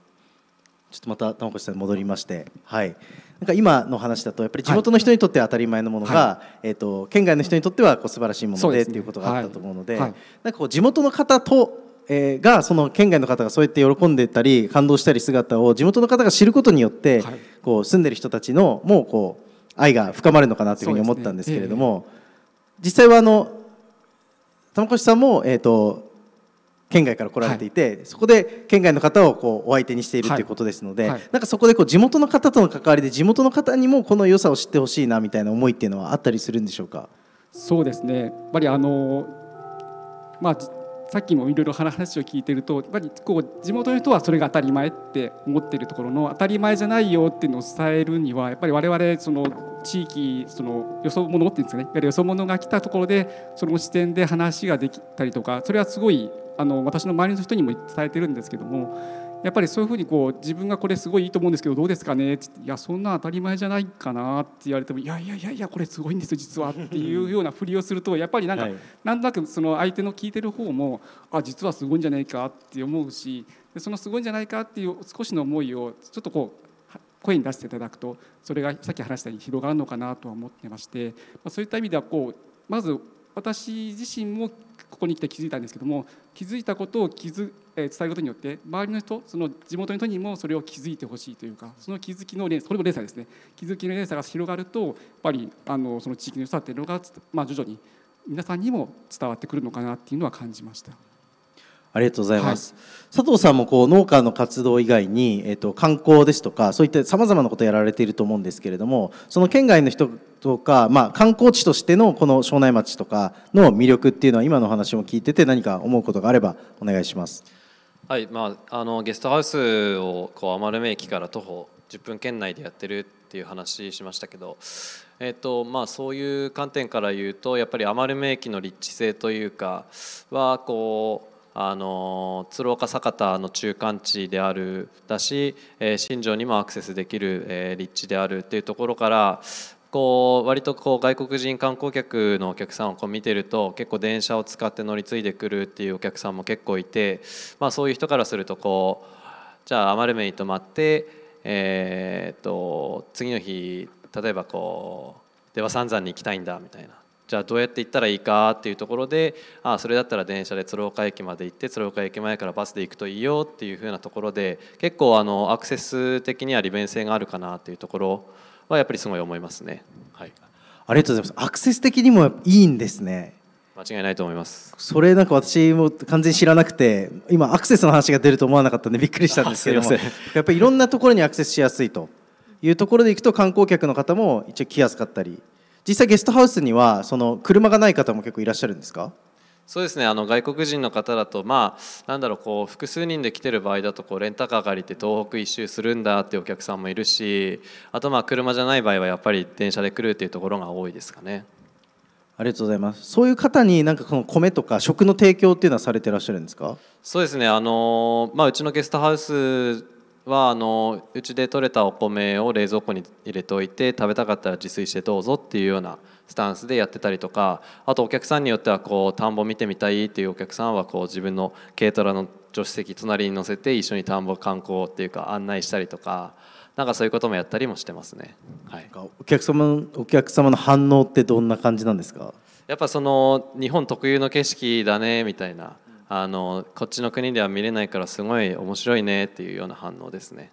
ちょっとまた玉越さんに戻りましてはいなんか今の話だとやっぱり地元の人にとって当たり前のものが、はい、えーと、県外の人にとってはこう素晴らしいものでと、ね、いうことがあったと思うので、はいはい、なんかこう地元の方とえー、がその県外の方がそうやって喜んでたり感動したり姿を地元の方が知ることによって、はい、こう住んでる人たちのもうこう愛が深まるのかなというふうに思ったんですけれども、ねえー、実際はあの玉越さんも、えーと、県外から来られていて、はい、そこで県外の方をこうお相手にしているということですので、はいはい、なんかそこでこう地元の方との関わりで地元の方にもこの良さを知ってほしいなみたいな思いっていうのはあったりするんでしょうかそうですねやっぱりあの、まあ、さっきもいろいろ話を聞いてるとやっぱりこう地元の人はそれが当たり前って思ってるところの当たり前じゃないよっていうのを伝えるにはやっぱり我々その地域そのよそ者っていうんですかねやはりよそ者が来たところでその視点で話ができたりとかそれはすごいあの私の周りの人にも伝えてるんですけどもやっぱりそういうふうにこう自分がこれすごいいいと思うんですけどどうですかねっていやそんな当たり前じゃないかなって言われてもいやいやいやいやこれすごいんです実はっていうようなふりをするとやっぱりなんか、なんとなくその相手の聞いてる方もあ実はすごいんじゃないかって思うしそのすごいんじゃないかっていう少しの思いをちょっとこう声に出していただくとそれがさっき話したように広がるのかなとは思ってましてそういった意味ではこうまず私自身もここに来て気づいたんですけども気づいたことを気づ、えー、伝えることによって周りの人その地元の人にもそれを気づいてほしいというかその気づきの連鎖これも連鎖ですね気づきの連鎖が広がるとやっぱりあのその地域の良さっていうのが、まあ、徐々に皆さんにも伝わってくるのかなっていうのは感じました。ありがとうございます。はい、佐藤さんもこう農家の活動以外に、えーと、観光ですとかそういったさまざまなことをやられていると思うんですけれどもその県外の人とか、まあ、観光地としてのこの庄内町とかの魅力っていうのは今の話も聞いてて何か思うことがあればお願いします。はいまあ、あのゲストハウスをこう余目駅から徒歩10分圏内でやってるっていう話しましたけど、えーとまあ、そういう観点から言うとやっぱり余目駅の立地性というかはこうあの鶴岡坂田の中間地であるだし、えー、新庄にもアクセスできる、えー、立地であるっていうところからこう割とこう外国人観光客のお客さんをこう見てると結構電車を使って乗り継いでくるっていうお客さんも結構いて、まあ、そういう人からするとこうじゃあ余る目に泊まって、えー、と次の日例えばこう出羽三山に行きたいんだみたいなじゃあどうやって行ったらいいかっていうところでああそれだったら電車で鶴岡駅まで行って鶴岡駅前からバスで行くといいよっていうふうなところで結構あのアクセス的には利便性があるかなっていうところはやっぱりすごい思いますね。はい、ありがとうございますアクセス的にもいいんですね。間違いないと思いますそれなんか私も完全に知らなくて今アクセスの話が出ると思わなかったんでびっくりしたんですけどもやっぱりいろんなところにアクセスしやすいというところでいくと観光客の方も一応来やすかったり実際ゲストハウスにはその車がない方も結構いらっしゃるんですかそうですねあの外国人の方だとまあなんだろうこう複数人で来てる場合だとこうレンタカー借りて東北一周するんだっていうお客さんもいるしあとまあ車じゃない場合はやっぱり電車で来るっていうところが多いですかね。ありがとうございます。そういう方になんかこの米とか食の提供っていうのはされてらっしゃるんですか。そうですね。あのまあうちのゲストハウスはあのうちで採れたお米を冷蔵庫に入れておいて食べたかったら自炊してどうぞっていうようなスタンスでやってたりとかあとお客さんによってはこう田んぼ見てみたいっていうお客さんはこう自分の軽トラの助手席隣に乗せて一緒に田んぼ観光っていうか案内したりとか。なんかそういうこともやったりもしてますね。はい、お客様お客様の反応ってどんな感じなんですか。やっぱその日本特有の景色だねみたいなあのこっちの国では見れないからすごい面白いねっていうような反応ですね。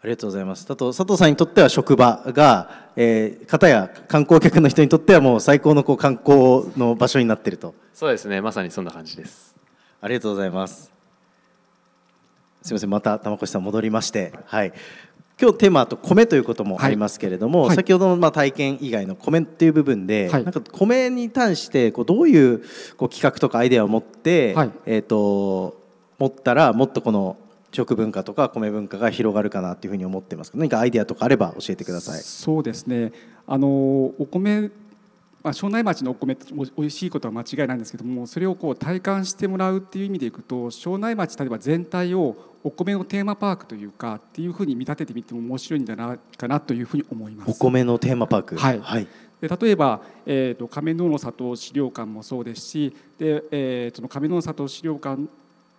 ありがとうございます。佐藤佐藤さんにとっては職場が、えー、方や観光客の人にとってはもう最高のこう観光の場所になっていると。そうですね。まさにそんな感じです。ありがとうございます。すみません。また玉越さん戻りまして、はい。今日テーマと米ということもありますけれども、はい、先ほどのまあ体験以外の米っていう部分で、はい、なんか米に対してこうどういうこう企画とかアイデアを持って、はい、えっ、と持ったらもっとこの食文化とか米文化が広がるかなというふうに思ってます何かアイデアとかあれば教えてください。そうですねあのお米まあ、庄内町のお米おいしいことは間違いないんですけどもそれをこう体感してもらうっていう意味でいくと庄内町例えば全体をお米のテーマパークというかっていうふうに見立ててみても面白いんじゃないかなというふうに思います。お米のテーマパーク、はい、はい、で例えば、えーと、亀の里資料館もそうですしで、えー、その亀の里資料館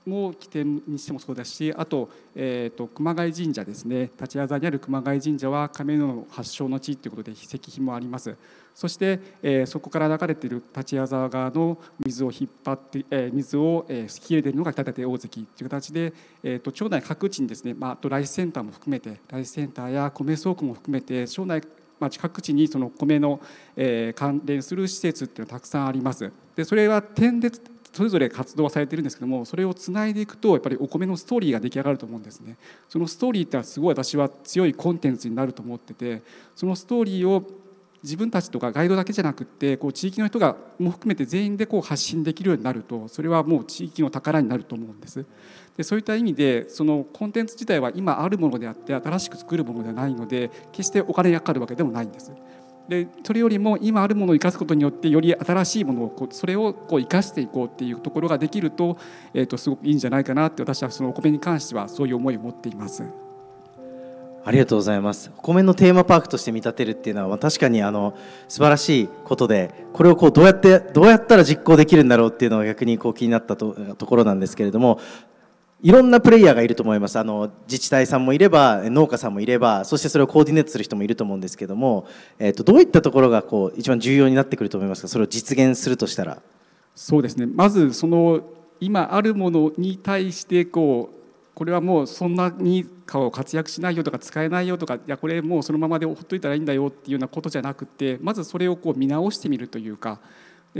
も起点にしてもそうですしあと,、えーと、熊谷神社ですね立屋座にある熊谷神社は亀の発祥の地ということで石碑もありますそして、えー、そこから流れている立屋沢側の水を引っ張って、えー、水を、え引き入れているのが立で大関という形で、えーと、町内各地にですね、まあ、あとライスセンターも含めてライスセンターや米倉庫も含めて町内ま各地にその米の、え関連する施設っていうのがたくさんあります。でそれは点でそれぞれ活動はされてるんですけどもそれをつないでいくとやっぱりお米のストーリーが出来上がると思うんですねそのストーリーってすごい私は強いコンテンツになると思っててそのストーリーを自分たちとかガイドだけじゃなくってこう地域の人がも含めて全員でこう発信できるようになるとそれはもう地域の宝になると思うんですでそういった意味でそのコンテンツ自体は今あるものであって新しく作るものではないので決してお金がかかるわけでもないんですでそれよりも今あるものを生かすことによってより新しいものをこうそれをこう生かしていこうっていうところができると,、えー、とすごくいいんじゃないかなって私はそのお米に関してはそういう思いを持っています。ありがとうございますお米のテーマパークとして見立てるっていうのは確かにあの素晴らしいことでこれをこうどうやってどうやったら実行できるんだろうっていうのが逆にこう気になったところなんですけれどもいろんなプレイヤーがいると思いますあの自治体さんもいれば農家さんもいればそしてそれをコーディネートする人もいると思うんですけども、えー、とどういったところがこう一番重要になってくると思いますかそれを実現するとしたら。そうですねまずその今あるものに対してこうこれはもうそんなに活躍しないよとか使えないよとかいやこれもうそのままでほっといたらいいんだよっていうようなことじゃなくてまずそれをこう見直してみるというか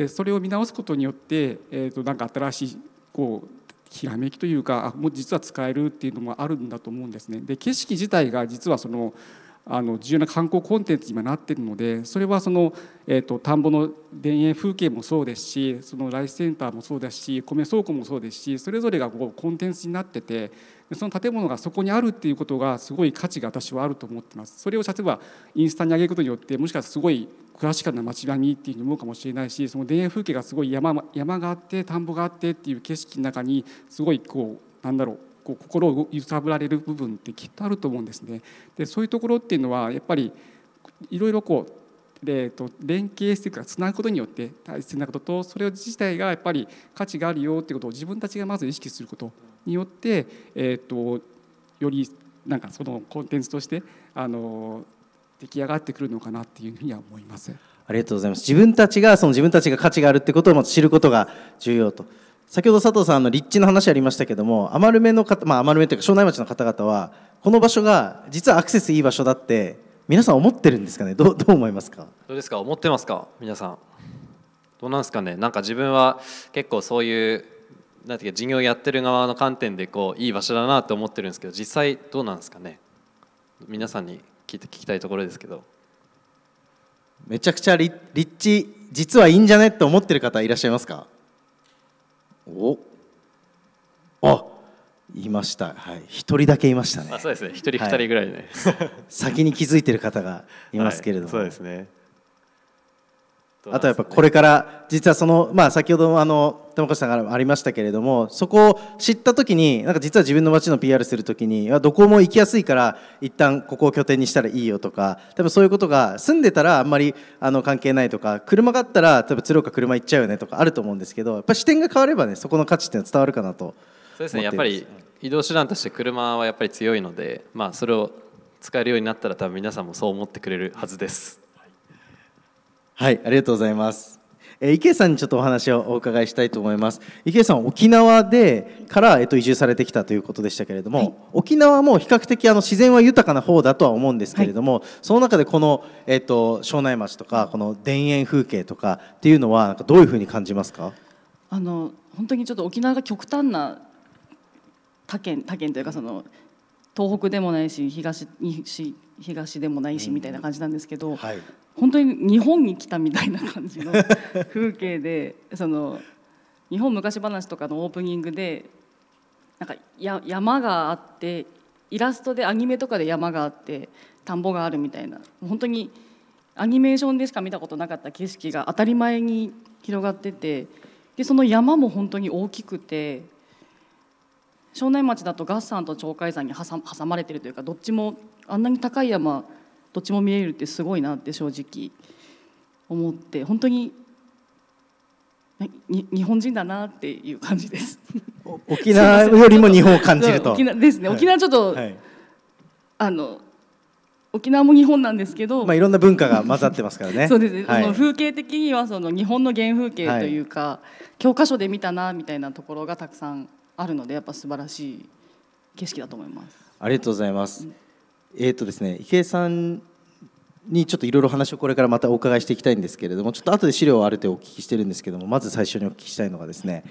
それを見直すことによって、えー、となんか新しいこうひらめきというかもう実は使えるっていうのもあるんだと思うんですね。で景色自体が実はそのあの重要な観光コンテンツに今なってるのでそれはその、えーと、田んぼの田園風景もそうですしそのライフセンターもそうですし米倉庫もそうですしそれぞれがこうコンテンツになっててその建物がそこにあるっていうことがすごい価値が私はあると思ってます。それを例えばインスタに上げることによってもしかしたらすごいクラシカルな街並みっていうふうに思うかもしれないしその田園風景がすごい山山があって田んぼがあってっていう景色の中にすごいこうなんだろうこう心を揺さぶられる部分ってきっとあると思うんですね。でそういうところっていうのはやっぱりいろいろこうえー、と連携していくかつなぐことによって大切なこととそれ自体がやっぱり価値があるよってことを自分たちがまず意識することによって、えー、とよりなんかそのコンテンツとしてあの出来上がってくるのかなっていうふうには思います。ありがとうございます。自分たちがその自分たちが価値があるってことをまず知ることが重要と。先ほど佐藤さんの立地の話ありましたけども、余る目の方、まあ余る目というか庄内町の方々はこの場所が実はアクセスいい場所だって皆さん思ってるんですかね。どうどう思いますか。どうですか。思ってますか。皆さん。どうなんですかね。なんか自分は結構そういうなんていうか事業やってる側の観点でこういい場所だなって思ってるんですけど、実際どうなんですかね。皆さんに聞いて聞きたいところですけどめちゃくちゃ立地実はいいんじゃねって思ってる方いらっしゃいますかおあいましたはい一人だけいましたねあそうですね一人二人ぐらいね、はい、先に気づいてる方がいますけれども、はい、そうですねね、あとはやっぱこれから実はその、まあ、先ほどあの玉川さんからありましたけれどもそこを知った時になんか実は自分の街の PR する時にどこも行きやすいから一旦ここを拠点にしたらいいよとか多分そういうことが住んでたらあんまりあの関係ないとか車があったら多分鶴岡車行っちゃうよねとかあると思うんですけどやっぱ視点が変わればねそこの価値っていうのは伝わるかなとそうですねやっぱり移動手段として車はやっぱり強いので、まあ、それを使えるようになったら多分皆さんもそう思ってくれるはずです。はいありがとうございます、えー、池さんにちょっとお話をお伺いしたいと思います池さん沖縄でから、えっと、移住されてきたということでしたけれども、はい、沖縄も比較的あの自然は豊かな方だとは思うんですけれども、はい、その中でこの、えっと、庄内町とかこの田園風景とかっていうのはなんかどういうふうに感じますかあの本当にちょっと沖縄が極端な他県他県というかその東北でもないし東東でもないしみたいな感じなんですけど、うんはい、本当に日本に来たみたいな感じの <laughs> 風景でその日本昔話とかのオープニングでなんかや山があってイラストでアニメとかで山があって田んぼがあるみたいな本当にアニメーションでしか見たことなかった景色が当たり前に広がっててでその山も本当に大きくて庄内町だと月山と鳥海山に挟まれてるというかどっちもあんなに高い山どっちも見れるってすごいなって正直思って本当にに日本人だなっていう感じです。沖縄よりも日本を感じると。沖縄ですね。沖縄ちょっと、はい、あの沖縄も日本なんですけど、まあいろんな文化が混ざってますからね。<laughs> そうですね。はい、の風景的にはその日本の原風景というか、はい、教科書で見たなみたいなところがたくさんあるので、やっぱ素晴らしい景色だと思います。ありがとうございます。うんえっ、ー、とですね、池江さんにちょっといろいろ話をこれからまたお伺いしていきたいんですけれどもちょっと後で資料をある程度お聞きしてるんですけどもまず最初にお聞きしたいのがですね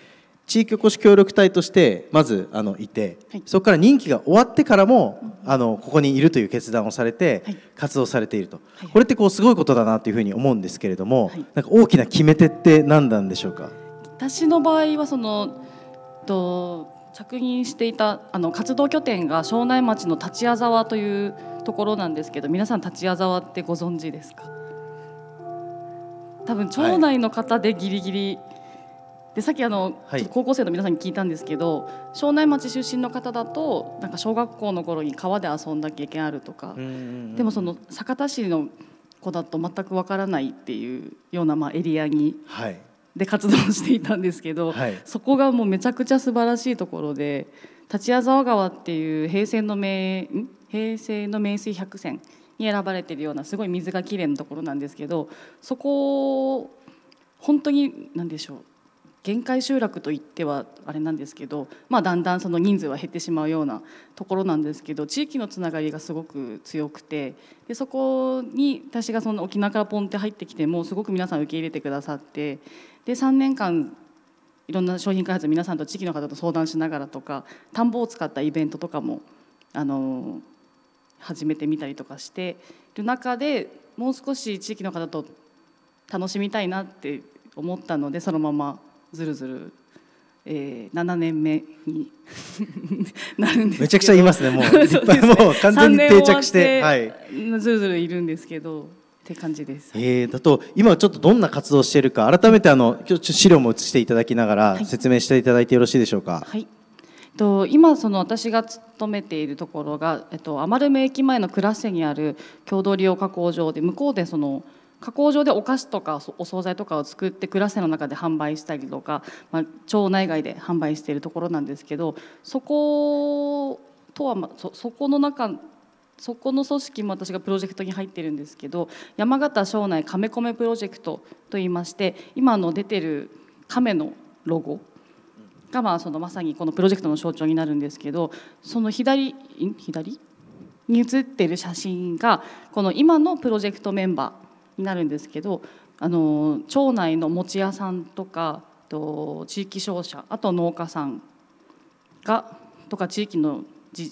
地域おこし協力隊としてまずあのいて、はい、そこから任期が終わってからも、うん、あのここにいるという決断をされて、はい、活動されていると、はい、これってこうすごいことだなというふうに思うんですけれども、なんか大きな決め手って何なんでしょうか私の場合はそのと着任していたあの活動拠点が庄内町の立屋沢というところなんですけど皆さん立屋沢ってご存知ですか多分町内の方でギリギリ、はい、でさっきあの、はい、高校生の皆さんに聞いたんですけど庄内町出身の方だとなんか小学校の頃に川で遊んだ経験あるとか、でもその酒田市の子だと全くわからないっていうようなまあエリアに、はいで活動していたんですけど、はい、そこがもうめちゃくちゃ素晴らしいところで立谷沢川っていう平成の名平成の名水百選に選ばれてるようなすごい水がきれいなところなんですけどそこを本当に何でしょう限界集落といってはあれなんですけど、まあ、だんだんその人数は減ってしまうようなところなんですけど地域のつながりがすごく強くてでそこに私がその沖縄からポンって入ってきてもすごく皆さん受け入れてくださってで3年間いろんな商品開発皆さんと地域の方と相談しながらとか田んぼを使ったイベントとかもあの始めてみたりとかしてる中でもう少し地域の方と楽しみたいなって思ったのでそのままずるずる、えー、7年目になるんですめちゃくちゃいますねもう <laughs> そうね、もう完全に定着してはいずるずるいるんですけどって感じです。えー、だと今ちょっとどんな活動しているか改めてあの今日資料も写していただきながら説明していただいてよろしいでしょうか。はい。と今その私が勤めているところがえっと余目駅前の倉瀬にある郷土利用加工場で向こうでその加工場でお菓子とかお惣菜とかを作ってクラスの中で販売したりとか、まあ、町内外で販売しているところなんですけどそことは、まあ、そそこの中そこの組織も私がプロジェクトに入ってるんですけど山形省内亀メプロジェクトといいまして今の出てる亀のロゴがまあそのまさにこのプロジェクトの象徴になるんですけどその左左に写ってる写真がこの今のプロジェクトメンバーになるんですけどあの町内の餅屋さんとかと地域商社あと農家さんがとか地域の、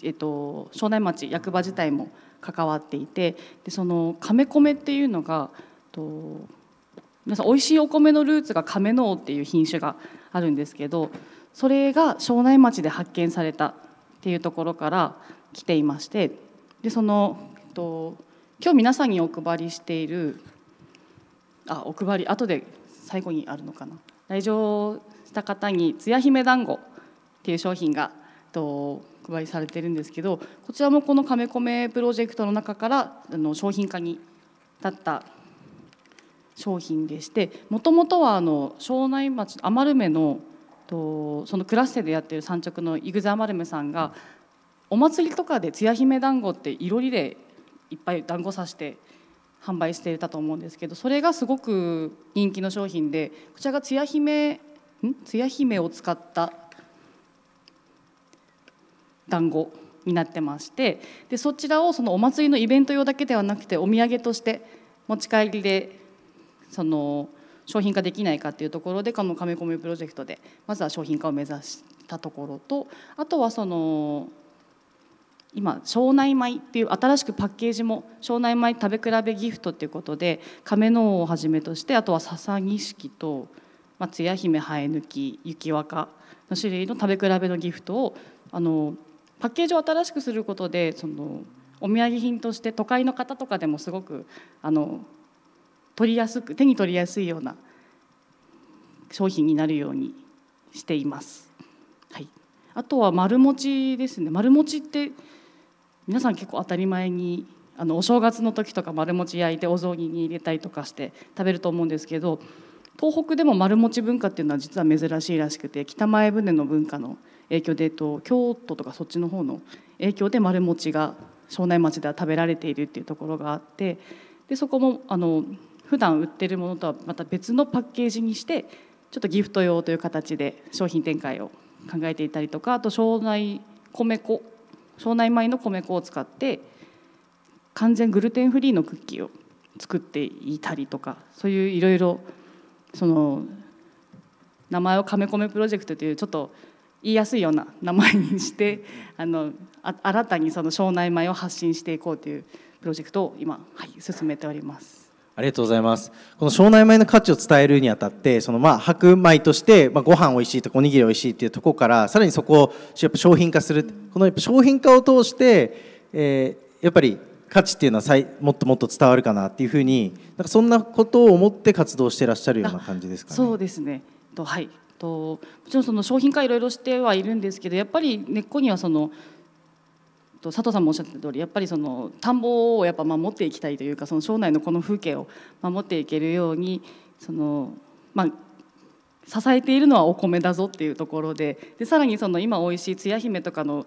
えっと、庄内町役場自体も関わっていてでその亀米っていうのがと皆さん美味しいお米のルーツが亀のっていう品種があるんですけどそれが庄内町で発見されたっていうところから来ていましてでその、えっと、今日皆さんにお配りしているあお配り後で最後にあるのかな来場した方につや姫団子っていう商品がと配りされてるんですけどこちらもこのカメコメプロジェクトの中からあの商品化に立った商品でしてもともとはあの庄内町余丸目のとそのクラッセでやってる産直のイグザアマルメさんがお祭りとかでつや姫団子っていろりでいっぱい団子さして販売していたと思うんですけどそれがすごく人気の商品でこちらがつや姫んつや姫を使った団子になってましてでそちらをそのお祭りのイベント用だけではなくてお土産として持ち帰りでその商品化できないかっていうところでこのカメコメプロジェクトでまずは商品化を目指したところとあとはその今庄内米っていう新しくパッケージも庄内米食べ比べギフトっていうことで亀の王をはじめとしてあとは笹錦と松屋姫生え抜き雪若の種類の食べ比べのギフトをあのパッケージを新しくすることでそのお土産品として都会の方とかでもすごくあの取りやすく手に取りやすいような商品になるようにしています。はい、あとは丸餅ですね丸餅って皆さん結構当たり前にあのお正月の時とか丸餅焼いてお雑煮に入れたりとかして食べると思うんですけど東北でも丸餅文化っていうのは実は珍しいらしくて北前船の文化の影響で、と、京都とかそっちの方の影響で丸餅が庄内町では食べられているっていうところがあってでそこもあの普段売ってるものとはまた別のパッケージにしてちょっとギフト用という形で商品展開を考えていたりとかあと庄内米粉庄内米の米粉を使って完全グルテンフリーのクッキーを作っていたりとかそういういろいろその名前を亀米プロジェクトというちょっと言いやすいような名前にして <laughs> あの新たにその庄内米を発信していこうというプロジェクトを今、はい、進めております。ありがとうございます。この庄内米の価値を伝えるにあたって、そのまあ白米として、まあ、ご飯美味しいとかおにぎり美味しいっていうところから、さらにそこをやっぱ商品化する。このやっぱ商品化を通して、えー、やっぱり価値っていうのはもっともっと伝わるかなっていうふうに、なんかそんなことを思って活動してらっしゃるような感じですかね。そうですね。とはい。ともちろんその商品化いろいろしてはいるんですけど、やっぱり根っこにはそのと佐藤さんもおっしゃった通りやっぱりその田んぼをやっぱ守っていきたいというかその庄内のこの風景を守っていけるようにそのまあ支えているのはお米だぞっていうところででさらにその今おいしいつや姫とかの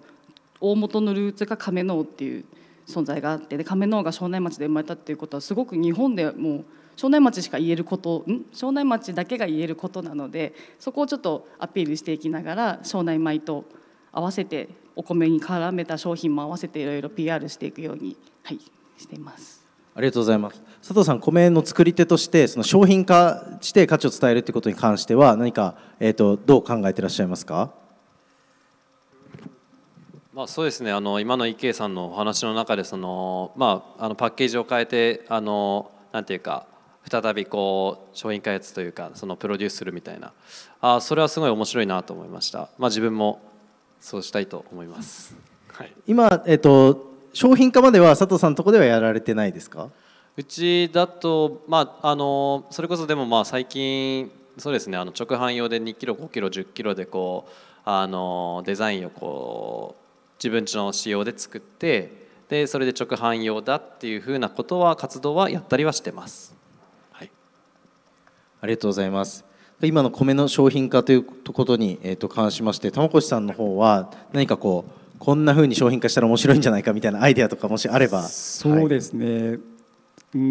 大元のルーツが亀のっていう存在があってで亀のが庄内町で生まれたっていうことはすごく日本でもう庄内町しか言えることん庄内町だけが言えることなのでそこをちょっとアピールしていきながら庄内米と合わせてお米に絡めた商品も合わせていろいろ PR していくように、はい、しています。ありがとうございます。佐藤さん、米の作り手としてその商品化して価値を伝えるということに関しては何かえっ、ー、とどう考えていらっしゃいますか？まあ、そうですねあの今の池江さんのお話の中でその、まあ、あのパッケージを変えてあのなんていうか再びこう商品開発というかそのプロデュースするみたいなあそれはすごい面白いなと思いました、まあ、自分もそうしたいと思います。はい、今、えっと、商品化までは佐藤さんのとこではやられてないですかうちだと、まあ、あのそれこそでもまあ最近そうですねあの直販用で2キロ5キロ1 0キロでこうあのデザインをこう自分ちの仕様で作ってでそれで直販用だっていうふうなことは活動はやったりはしてます。はい、ありがとうございます。今の米の商品化ということに、えー、と関しまして玉越さんの方は何かこうこんなふうに商品化したら面白いんじゃないかみたいなアイデアとかもしあればそうですね、はい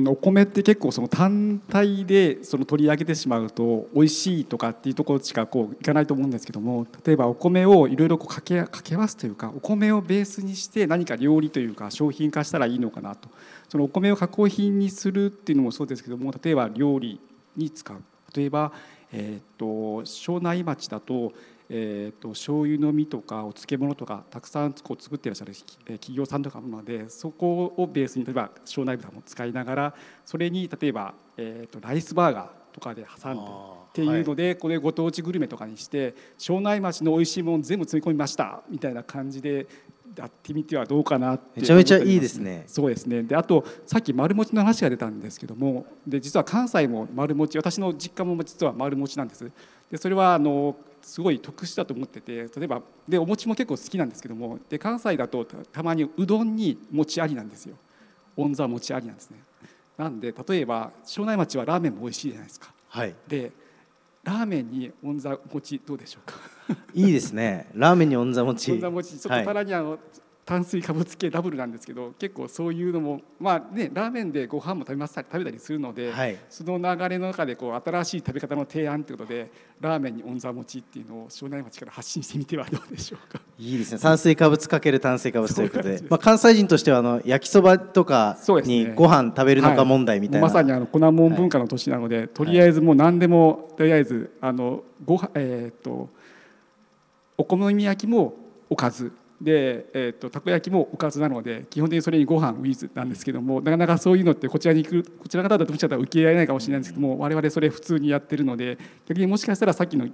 お米って結構その単体でその取り上げてしまうと美味しいとかっていうところしかこういかないと思うんですけども例えばお米をいろいろかけかけ合わすというかお米をベースにして何か料理というか商品化したらいいのかなとそのお米を加工品にするっていうのもそうですけども例えば料理に使う例えばえー、っと庄内町だとえーと、醤油の実とかお漬物とかたくさんこう作ってらっしゃる企業さんとかものでそこをベースに例えば庄内豚も使いながらそれに例えば、えーと、とライスバーガーとかで挟んでっていうので、はい、これご当地グルメとかにして庄内町の美味しいもの全部詰め込みましたみたいな感じでやってみてはどうかなってめちゃめちゃいいですねそうですねであとさっき丸餅の話が出たんですけどもで実は関西も丸餅私の実家も実は丸餅なんですでそれはあのすごい特殊だと思ってて例えばでお餅も結構好きなんですけどもで関西だとたまにうどんに餅ありなんですよオンザ餅ありなんですねなんで例えば庄内町はラーメンも美味しいじゃないですか、はい、でラーメンにオンザ餅どうでしょうか <laughs> いいですねラーメンにオンザ餅オンザ餅ちょっとさらにあの、はい、炭水化物系ダブルなんですけど結構そういうのもまあねラーメンでご飯も食べます食べたりするので、はい、その流れの中でこう新しい食べ方の提案ということでラーメンにオンザ餅っていうのを庄内町から発信してみてはどうでしょうかいいですね炭水化物かける炭水化物ということでまあ、関西人としてはあの焼きそばとかにご飯食べるのか問題みたいな、ねはい、まさにあの粉もん文化の年なので、はい、とりあえずもう何でもとりあえずあのごはえー、っとお好み焼きもおかずで、えーと、たこ焼きもおかずなので基本的にそれにご飯ウィズなんですけどもなかなかそういうのってこちらに行くこちらの方だともしかしたら受け入れられないかもしれないんですけども我々それ普通にやってるので逆にもしかしたらさっきの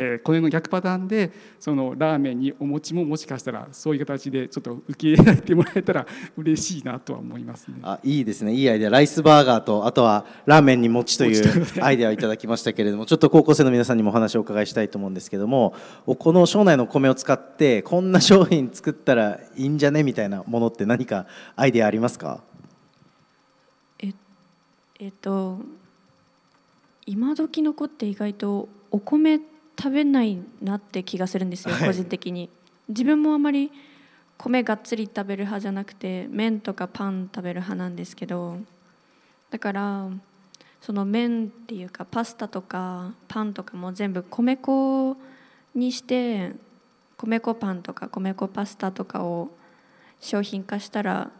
えー、これの逆パターンでそのラーメンにお餅ももしかしたらそういう形でちょっと受け入れられてもらえたら嬉しいなとは思いますねあいいですねいいアイデアライスバーガーとあとはラーメンに餅というアイデアをいただきましたけれどもちょっと高校生の皆さんにもお話をお伺いしたいと思うんですけどもこの省内のお米を使ってこんな商品作ったらいいんじゃねみたいなものって何かアイデアありますかええっと今時の子って意外とお米って食べないなって気がするんですよ、はい、個人的に自分もあまり米がっつり食べる派じゃなくて麺とかパン食べる派なんですけどだからその麺っていうかパスタとかパンとかも全部米粉にして米粉パンとか米粉パスタとかを商品化したら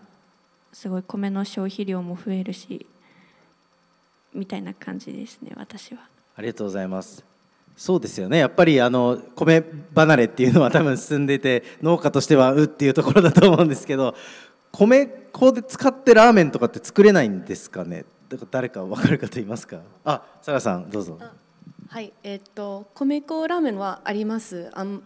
すごい米の消費量も増えるしみたいな感じですね私はありがとうございますそうですよねやっぱりあの米離れっていうのは多分進んでいて農家としてはうっていうところだと思うんですけど <laughs> 米粉で使ってラーメンとかって作れないんですかね誰か分かる方いますかあ佐賀さんどうぞはいえー、っと米粉ラーメンはありますあん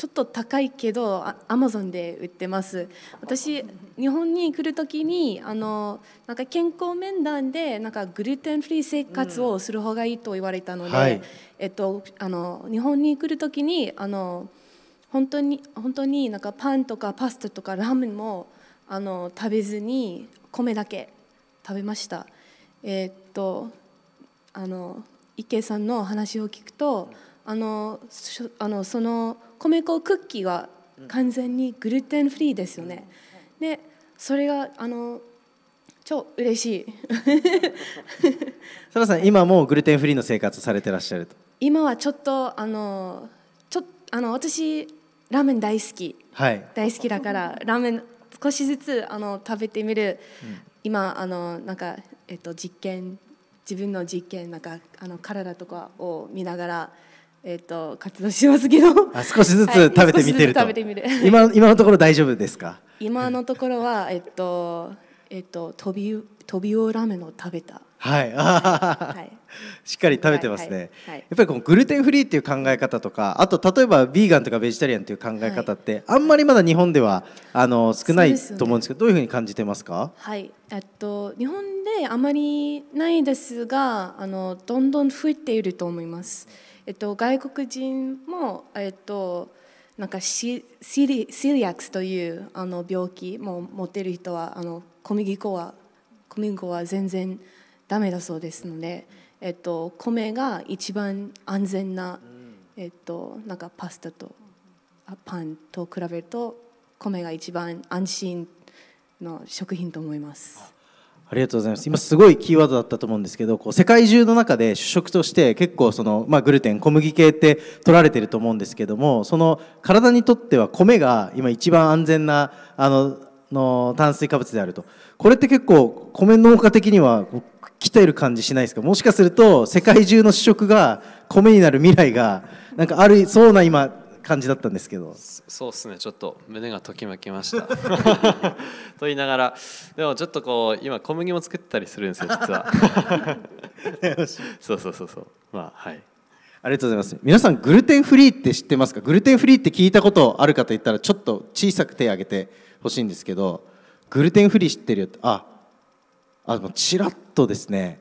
ちょっと高いけどアマゾンで売ってます私日本に来る時にあのなんか健康面談でなんかグルテンフリー生活をする方がいいと言われたので、うんはい、えっと、あの日本に来る時にあの本当に本当になんかパンとかパスタとかラーメンもあの食べずに米だけ食べました。えー、っとあの池さんの話を聞くとあのあのその米粉クッキーは完全にグルテンフリーですよね。でそれがあの超嬉しいサラ <laughs> さん今もグルテンフリーの生活されてらっしゃると今はちょっとあのちょあの私ラーメン大好き、はい、大好きだからラーメン少しずつあの食べてみる、うん、今あのなんか、えっと、実験自分の実験なんかあの体とかを見ながらえっ、ー、と活動しますけど。<laughs> あ少しずつ食べてみてると。は <laughs> い、る今今のところ大丈夫ですか。今のところはえっ、とえっ、ー、とトビトびオラーメンの食べた。はい、しっかり食べてますね、はいはい、やっぱりこのグルテンフリーっていう考え方とかあと例えばビーガンとかベジタリアンという考え方って、あんまりまだ日本ではあの少ないと思うんですけど、ね、どういうふうに感じてますかはいえっと日本であまりないですがあのどんどん増えていると思います。えっと、外国人も、えっと、なんかシシリシリアクスというあの病気も持ってる人はあの小麦粉は小麦粉は全然ダメだそうですので、えっと、米が一番安全な,、えっと、なんかパスタとパンと比べると米が一番安心の食品と思います。ありがとうございます。今すごいキーワードだったと思うんですけど、こう世界中の中で主食として結構その、まあ、グルテン、小麦系って取られてると思うんですけども、その体にとっては米が今一番安全なあのの炭水化物であると。これって結構米農家的には来てる感じしないですかもしかすると世界中の主食が米になる未来がなんかあるそうな今感じだったんですけどそうですねちょっと胸がときまきました <laughs> と言いながらでもちょっとこう今小麦も作ったりするんですよ実は <laughs> そうそうそうそうまあはいありがとうございます皆さんグルテンフリーって知ってますかグルテンフリーって聞いたことある方いたらちょっと小さく手挙げてほしいんですけどグルテンフリー知ってるよああのちらっとですね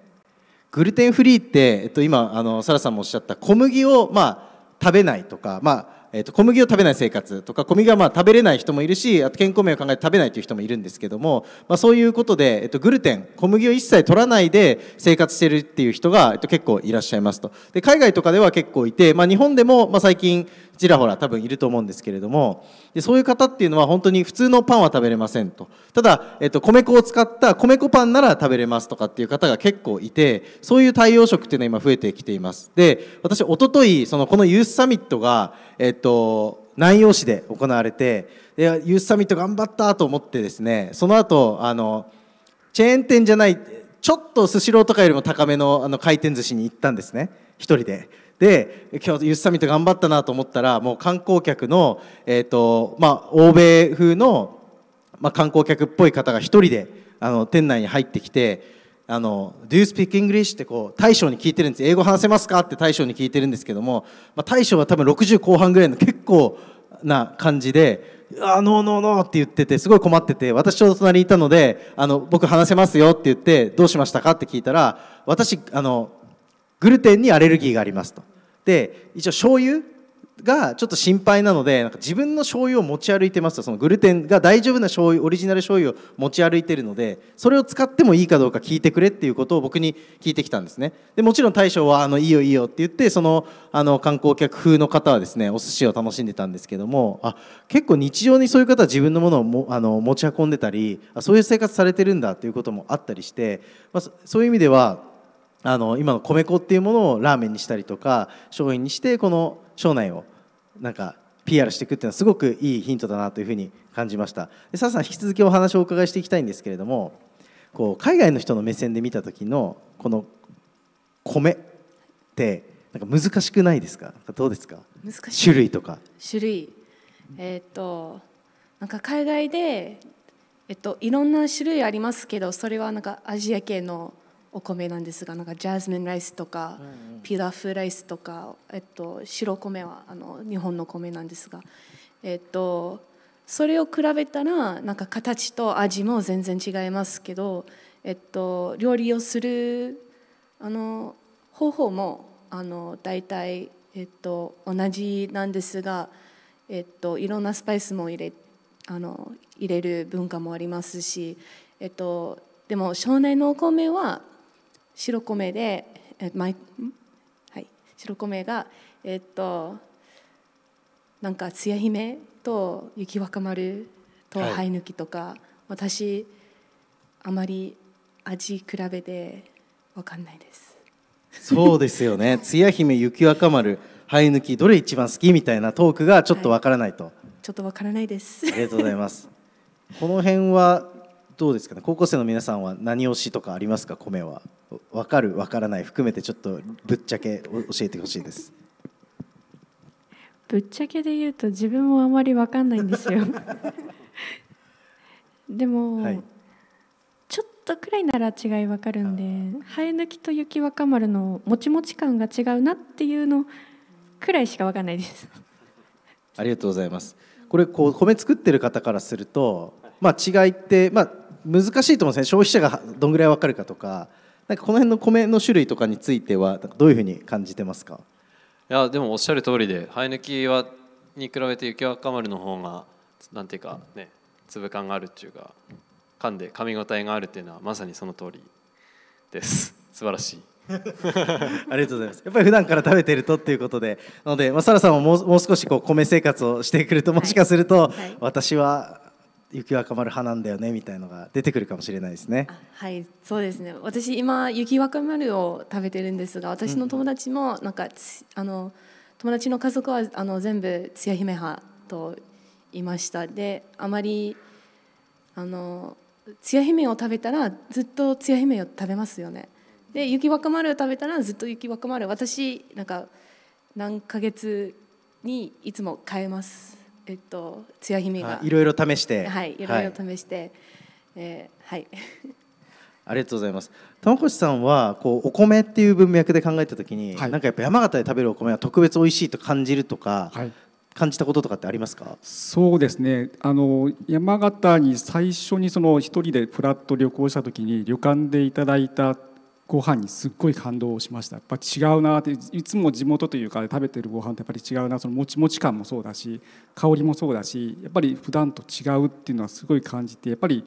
グルテンフリーって、えっと、今あのサラさんもおっしゃった小麦をまあ食べないとか、まあ、えー、と小麦を食べない生活とか小麦はまあ食べれない人もいるしあと健康面を考えて食べないという人もいるんですけども、まあ、そういうことで、えー、とグルテン小麦を一切取らないで生活してるっていう人が、えー、と結構いらっしゃいますとで海外とかでは結構いて、まあ、日本でも、まあ、最近ちらほら多分いると思うんですけれどもでそういう方っていうのは本当に普通のパンは食べれませんとただ、えっと、米粉を使った米粉パンなら食べれますとかっていう方が結構いてそういう対応食っていうのは今増えてきていますで私おとといそのこのユースサミットが、えっと、南陽市で行われてでユースサミット頑張ったと思ってですねその後あのチェーン店じゃないちょっとスシローとかよりも高めのあの回転寿司に行ったんですね1人で。で今日ユースサミット頑張ったなと思ったらもう観光客の、えーとまあ、欧米風の、まあ、観光客っぽい方が一人であの店内に入ってきて「あの Do you speak English?」ってこう大将に聞いてるんです英語話せますかって大将に聞いてるんですけども、まあ、大将は多分60後半ぐらいの結構な感じで「あノーノーノー」って言っててすごい困ってて私ちょうど隣にいたので「あの僕話せますよ」って言って「どうしましたか?」って聞いたら「私あのグルテンにアレルギーがありますとで一応醤油がちょっと心配なのでなんか自分の醤油を持ち歩いてますとそのグルテンが大丈夫な醤油オリジナル醤油を持ち歩いてるのでそれを使ってもいいかどうか聞いてくれっていうことを僕に聞いてきたんですねでもちろん大将はあのいいよいいよって言ってそのあの観光客風の方はですねお寿司を楽しんでたんですけどもあ結構日常にそういう方は自分のものをもあの持ち運んでたりそういう生活されてるんだということもあったりして、まあ、そういう意味ではあの今の米粉っていうものをラーメンにしたりとか商品にしてこの庄内をなんか PR していくっていうのはすごくいいヒントだなというふうに感じましたでささん引き続きお話をお伺いしていきたいんですけれどもこう海外の人の目線で見た時のこの米ってなんか難しくないですかどうですか種類とか種類えー、っとなんか海外でえっといろんな種類ありますけどそれはなんかアジア系のお米なんですがなんかジャスミンライスとか、ピラフライスとか、えっと、白米はあの日本の米なんですが、えっと、それを比べたらなんか形と味も全然違いますけど、えっと、料理をするあの方法もあの大体、えっと、同じなんですが、えっと、いろんなスパイスも入れあの入れる文化もありますし、えっと、でも少年のお米は白米で、えまいはい、白米が、えっとなんかつや姫と雪若丸と生え抜きとか、はい、私あまり味比べて分かんないです。そうですよね。つや姫、雪若丸、生え抜き、どれ一番好きみたいなトークがちょっとわからないと、はい、ちょっとわからないです。ありがとうございます。この辺はどうですかね。高校生の皆さんは何推しとかありますか？米は。分かる分からない含めてちょっとぶっちゃけ教えてほしいです。ぶっちゃけで言うと自分もあまり分かんないんですよ <laughs> でも、はい、ちょっとくらいなら違い分かるんで生え抜きと雪若丸のもちもち感が違うなっていうのくらいしか分かんないです <laughs> ありがとうございますこれこう米作ってる方からするとまあ違いってまあ難しいと思うんですね消費者がどんぐらい分かるかとかなんかこの辺の米の種類とかについてはどういうふうに感じてますかいやでもおっしゃる通りで生え抜きはに比べて雪若丸の方がなんていうかね粒感があるっていうか噛んで噛み応えがあるっていうのはまさにその通りです <laughs> 素晴らしい <laughs> ありがとうございますやっぱり普段から食べてるとっていうことでなので、まあ、サラさんももう少しこう米生活をしてくるともしかすると、はいはい、私は雪若丸派なんだよねみたいのが出てくるかもしれないですね。はいそうですね私今雪若丸を食べてるんですが私の友達もなんか、うん、あの友達の家族はあの全部つや姫派といましたであまりあのつや姫を食べたらずっとつや姫を食べますよね。で雪若丸を食べたらずっと雪若丸私なんか何ヶ月にいつも変えます。えっとつや姫がいろいろ試してはいいろいろ試して、はい、えー、はい <laughs> ありがとうございます玉越さんはこうお米っていう文脈で考えた時に、はい、なんかやっぱ山形で食べるお米は特別美味しいと感じるとか、はい、感じたこととかってありますかそうですねあの山形に最初にその一人でフラット旅行した時に旅館でいただいたご飯にすっごい感動しましたやっぱ違うなっていつも地元というか食べてるご飯ってやっぱり違うなそのもちもち感もそうだし香りもそうだしやっぱり普段と違うっていうのはすごい感じてやっぱり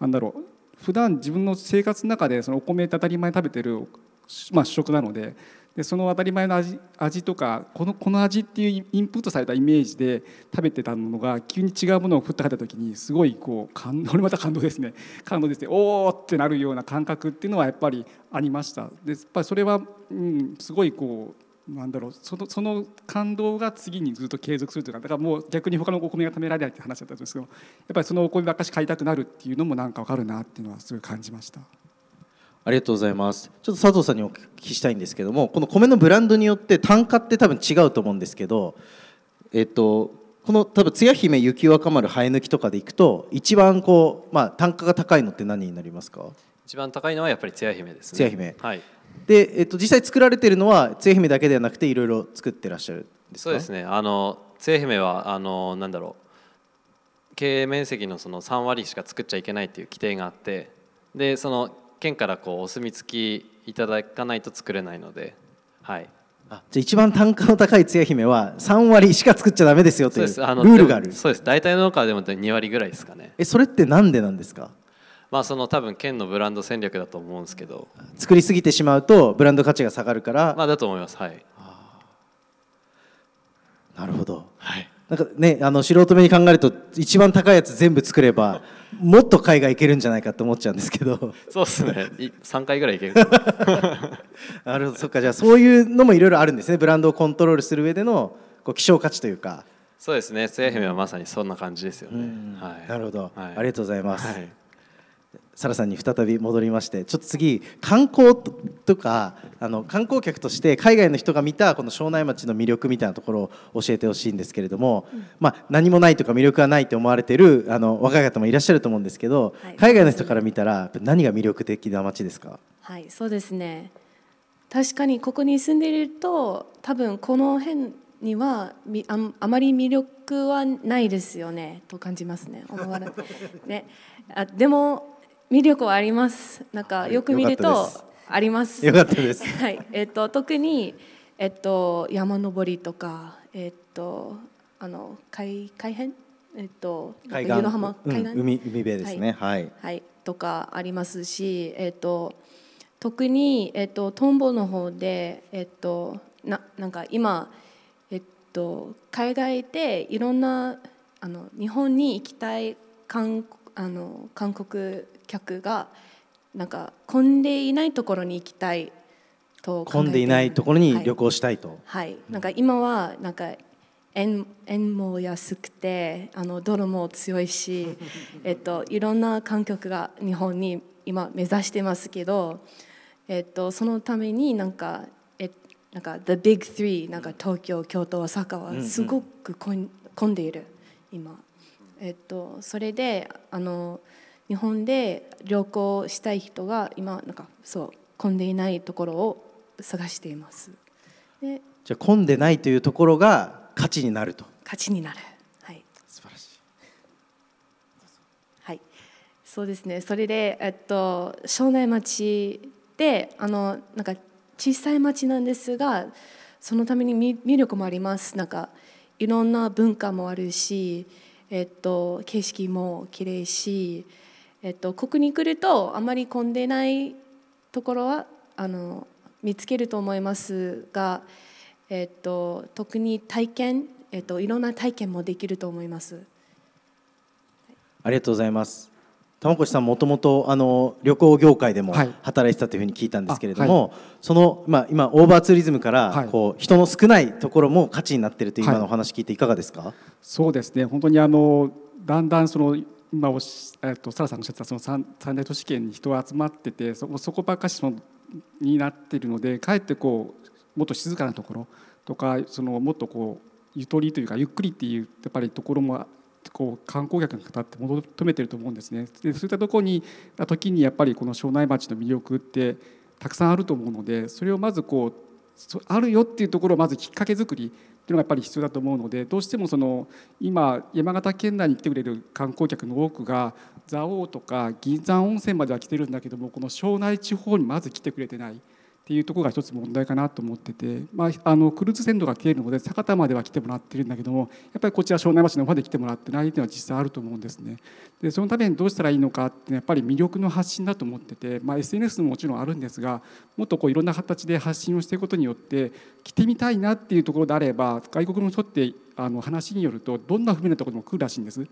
なんだろう普段自分の生活の中でそのお米って当たり前に食べてる、まあ、主食なのででその当たり前の味味とかこのこの味っていうインプットされたイメージで食べてたものが急に違うものを振って入った時にすごいこう感こ <laughs> また感動ですね感動ですねおおってなるような感覚っていうのはやっぱりありました。でやっぱりそれは、うん、すごいこうなんだろうそのその感動が次にずっと継続するというかだからもう逆に他のお米が食べられないって話だったんですけどやっぱりそのお米ばっかし買いたくなるっていうのもなんかわかるなっていうのはすごい感じました。ありがとうございますちょっと佐藤さんにお聞きしたいんですけどもこの米のブランドによって単価って多分違うと思うんですけどえっとこの多分つや姫雪若丸生え抜きとかでいくと一番こう、まあ、単価が高いのって何になりますか一番高いのはやっぱりつや姫ですねつや姫はいで、えっと、実際作られてるのはつや姫だけではなくていろいろ作ってらっしゃるそうですねあのつや姫はあのなんだろう経営面積のその3割しか作っちゃいけないっていう規定があってでその県からこうお墨付きいただかないと作れないので、はい、あじゃあ一番単価の高いつや姫は3割しか作っちゃだめですよというルールがあるそうです大体農家でも2割ぐらいですかねえそれってなんでなんですかまあその多分県のブランド戦略だと思うんですけど作りすぎてしまうとブランド価値が下がるからまあだと思いますはいなるほど、はい、なんかねあの素人目に考えると一番高いやつ全部作ればもっと海外行けるんじゃないかと思っちゃうんですけどそうですね3回ぐらい行ける <laughs> なるほどそっかじゃあそういうのもいろいろあるんですねブランドをコントロールする上でのこう希少価値というかそうですねつや姫はまさにそんな感じですよね、はい、なるほど、はい、ありがとうございます、はいサラさんに再び戻りましてちょっと次観光とかあの観光客として海外の人が見たこの庄内町の魅力みたいなところを教えてほしいんですけれども、うん、まあ、何もないとか魅力がないと思われてるあの若い方もいらっしゃると思うんですけど、はい、海外の人から見たら何が魅力的な町ですかはいそうですね確かにここに住んでいると多分この辺にはああまり魅力はないですよねと感じますね。思わ <laughs> ね、あでも魅力はありますなんかよく見るとありますよかったです <laughs> はいえっと特にえっと山登りとかえっとあの海海辺えっと海岸浜海岸、うん、海海辺ですねはい、はい、とかありますしえっと特に、えっと、トンボの方で、えっと、ななんか今、えっと、海外でいろんなあの日本に行きたい観光あの韓国客がなんか混んでいないところに行きたいと混んでいないところに旅行したいと、はい、はい、なんか今はなんか円円も安くてあのドルも強いし、<laughs> えっと、いろんな観客が日本に今目指してますけど、えっと、そのためになんかえなんか The Big Three なんか東京京都大阪はすごく混んでいる今。えっと、それであの日本で旅行したい人が今なんかそう混んでいないところを探していますでじゃあ混んでないというところが価値になると価値になるはい素晴らしいはいそうですねそれで、えっと、庄内町であのなんか小さい町なんですがそのために魅力もありますなんかいろんな文化もあるしえっと、景色も綺麗し、えっと、ここに来るとあまり混んでないところはあの見つけると思いますが、えっと、特に体験、えっと、いろんな体験もできると思います。ありがとうございます。玉越さんもともと旅行業界でも働いてたというふうに聞いたんですけれども、はいその、まあ、今オーバーツーリズムからこう、はい、人の少ないところも価値になっているという今のお話聞いていかがですか、そうですね本当にあのだんだんその今おし、えっと、サラさんがおっしゃってたその三三大都市圏に人が集まっててそそこばっかしになっているのでかえってこうもっと静かなところとかそのもっとこうゆとりというかゆっくりっていうやっぱりところもこう観光客の方って求めてると思うんですねでそういったとこに時にやっぱりこの庄内町の魅力ってたくさんあると思うのでそれをまずこうあるよっていうところをまずきっかけ作りっていうのがやっぱり必要だと思うのでどうしてもその今山形県内に来てくれる観光客の多くが蔵王とか銀山温泉までは来てるんだけどもこの庄内地方にまず来てくれてない。っていうところが一つ問題かなと思ってて、まあ、あのクルーズ船とが来ているので酒田までは来てもらってるんだけどもやっぱりこちら庄内町の方まで来てもらってないっていうのは実際あると思うんですね。でそのためにどうしたらいいのかってやっぱり魅力の発信だと思ってて、まあ、SNS ももちろんあるんですがもっとこういろんな形で発信をしていくことによって来てみたいなっていうところであれば外国の人ってあの話によるとどんな不便なところも来るらしいんです。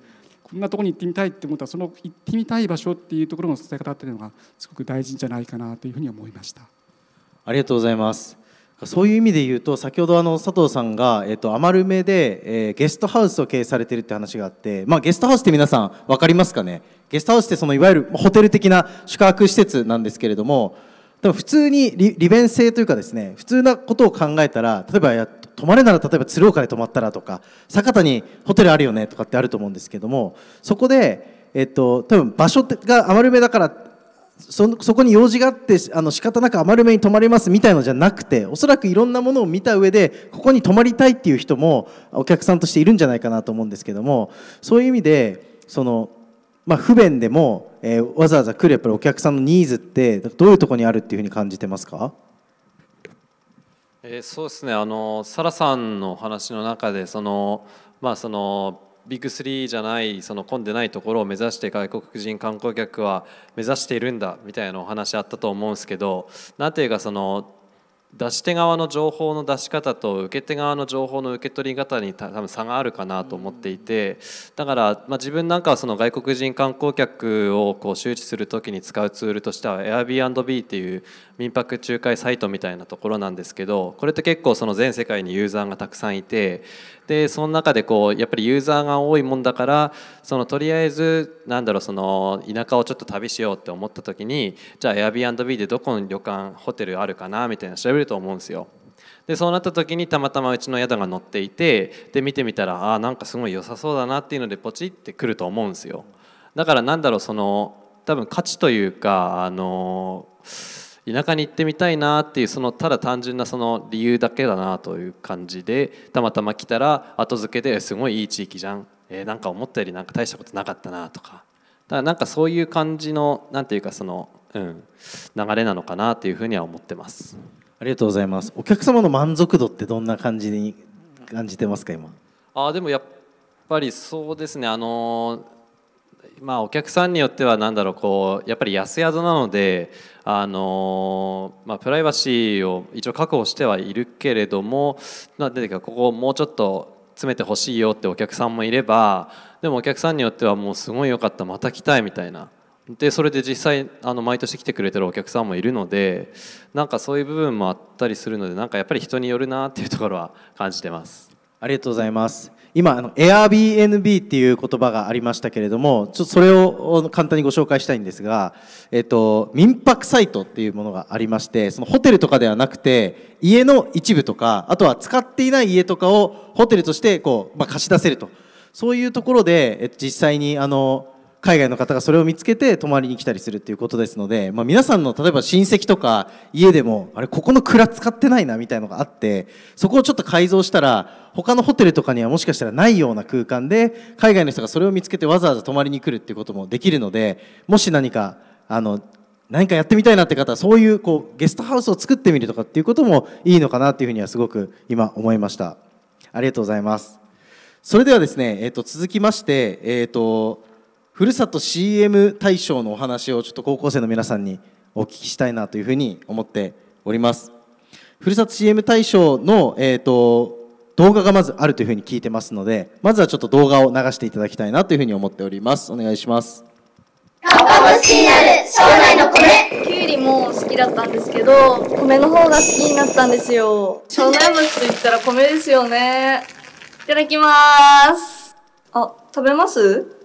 こんなとこに行ってみたいって思ったらその行ってみたい場所っていうところの伝え方っていうのがすごく大事じゃないかなというふうに思いました。ありがとうございます。そういう意味で言うと先ほどあの佐藤さんが、えと余る目で、えゲストハウスを経営されてるって話があって、まあ、ゲストハウスって皆さん分かりますかねゲストハウスってそのいわゆるホテル的な宿泊施設なんですけれども普通に利便性というかですね普通なことを考えたら例えばや泊まれなら例えば鶴岡で泊まったらとか酒田にホテルあるよねとかってあると思うんですけどもそこで、えっ、と、多分場所が余る目だからそそこに用事があってあの仕方なく余る目に泊まりますみたいのじゃなくておそらくいろんなものを見た上でここに泊まりたいっていう人もお客さんとしているんじゃないかなと思うんですけどもそういう意味でその、まあ、不便でも、えー、わざわざ来るやっぱりお客さんのニーズってどういうところにあるっていうふうに感じてますかえー、そうですねあのサラさんのお話の中でそのまあそのビッグ3じゃないその混んでないところを目指して外国人観光客は目指しているんだみたいなお話あったと思うんですけど何ていうかその出し手側の情報の出し方と受け手側の情報の受け取り方に多分差があるかなと思っていてだから、ま自分なんかはその外国人観光客をこう周知する時に使うツールとしては Airbnb っていう民泊仲介サイトみたいなところなんですけどこれって結構その全世界にユーザーがたくさんいてでその中でこうやっぱりユーザーが多いもんだからそのとりあえずなんだろうその田舎をちょっと旅しようって思った時にじゃあ Airbnb でどこの旅館ホテルあるかなみたいな調べると思うんですよ。でそうなった時にたまたまうちの宿が載っていてで見てみたらあなんかすごい良さそうだなっていうのでポチってくると思うんですよだからなんだろうその多分価値というかあのー田舎に行ってみたいなっていうそのただ単純なその理由だけだなという感じでたまたま来たら後付けですごいいい地域じゃん、えー、なんか思ったよりなんか大したことなかったなとかだからなんかそういう感じの何ていうかその、うん、流れなのかなというふうには思ってます。ありがとうございます。お客様の満足度ってどんな感じに感じてますか今。あでもやっぱりそうですねあのまあお客さんによっては何だろうこうやっぱり安宿なのであのまあ、プライバシーを一応確保してはいるけれどもまあ、かここもうちょっと詰めてほしいよってお客さんもいればでもお客さんによってはもうすごい良かったまた来たいみたいなでそれで実際あの毎年来てくれてるお客さんもいるのでなんかそういう部分もあったりするのでなんかやっぱり人によるなっていうところは感じてますありがとうございます今あの Airbnb っていう言葉がありましたけれどもちょっとそれを簡単にご紹介したいんですが、えっと、民泊サイトっていうものがありましてそのホテルとかではなくて家の一部とかあとは使っていない家とかをホテルとしてこう、まあ、貸し出せるとそういうところで、えっと、実際にあの海外の方がそれを見つけて泊まりに来たりするっていうことですので、まあ、皆さんの例えば親戚とか家でもあれここの蔵使ってないなみたいのがあってそこをちょっと改造したら他のホテルとかにはもしかしたらないような空間で海外の人がそれを見つけてわざわざ泊まりに来るっていうこともできるのでもし何かあの何かやってみたいなって方はそういうこうゲストハウスを作ってみるとかっていうこともいいのかなっていうふうにはすごく今思いましたありがとうございますそれではですね、えー、と続きまして、えーと、とふるさと CM 大賞のお話をちょっと高校生の皆さんにお聞きしたいなというふうに思っておりますふるさと CM 大賞の、えーと、動画がまずあるというふうに聞いてますのでまずはちょっと動画を流していただきたいなというふうに思っておりますお願いしますきゅうりも好きだったんですけど米の方が好きになったんですよ庄内餅といったら米ですよねいただきますあ食べます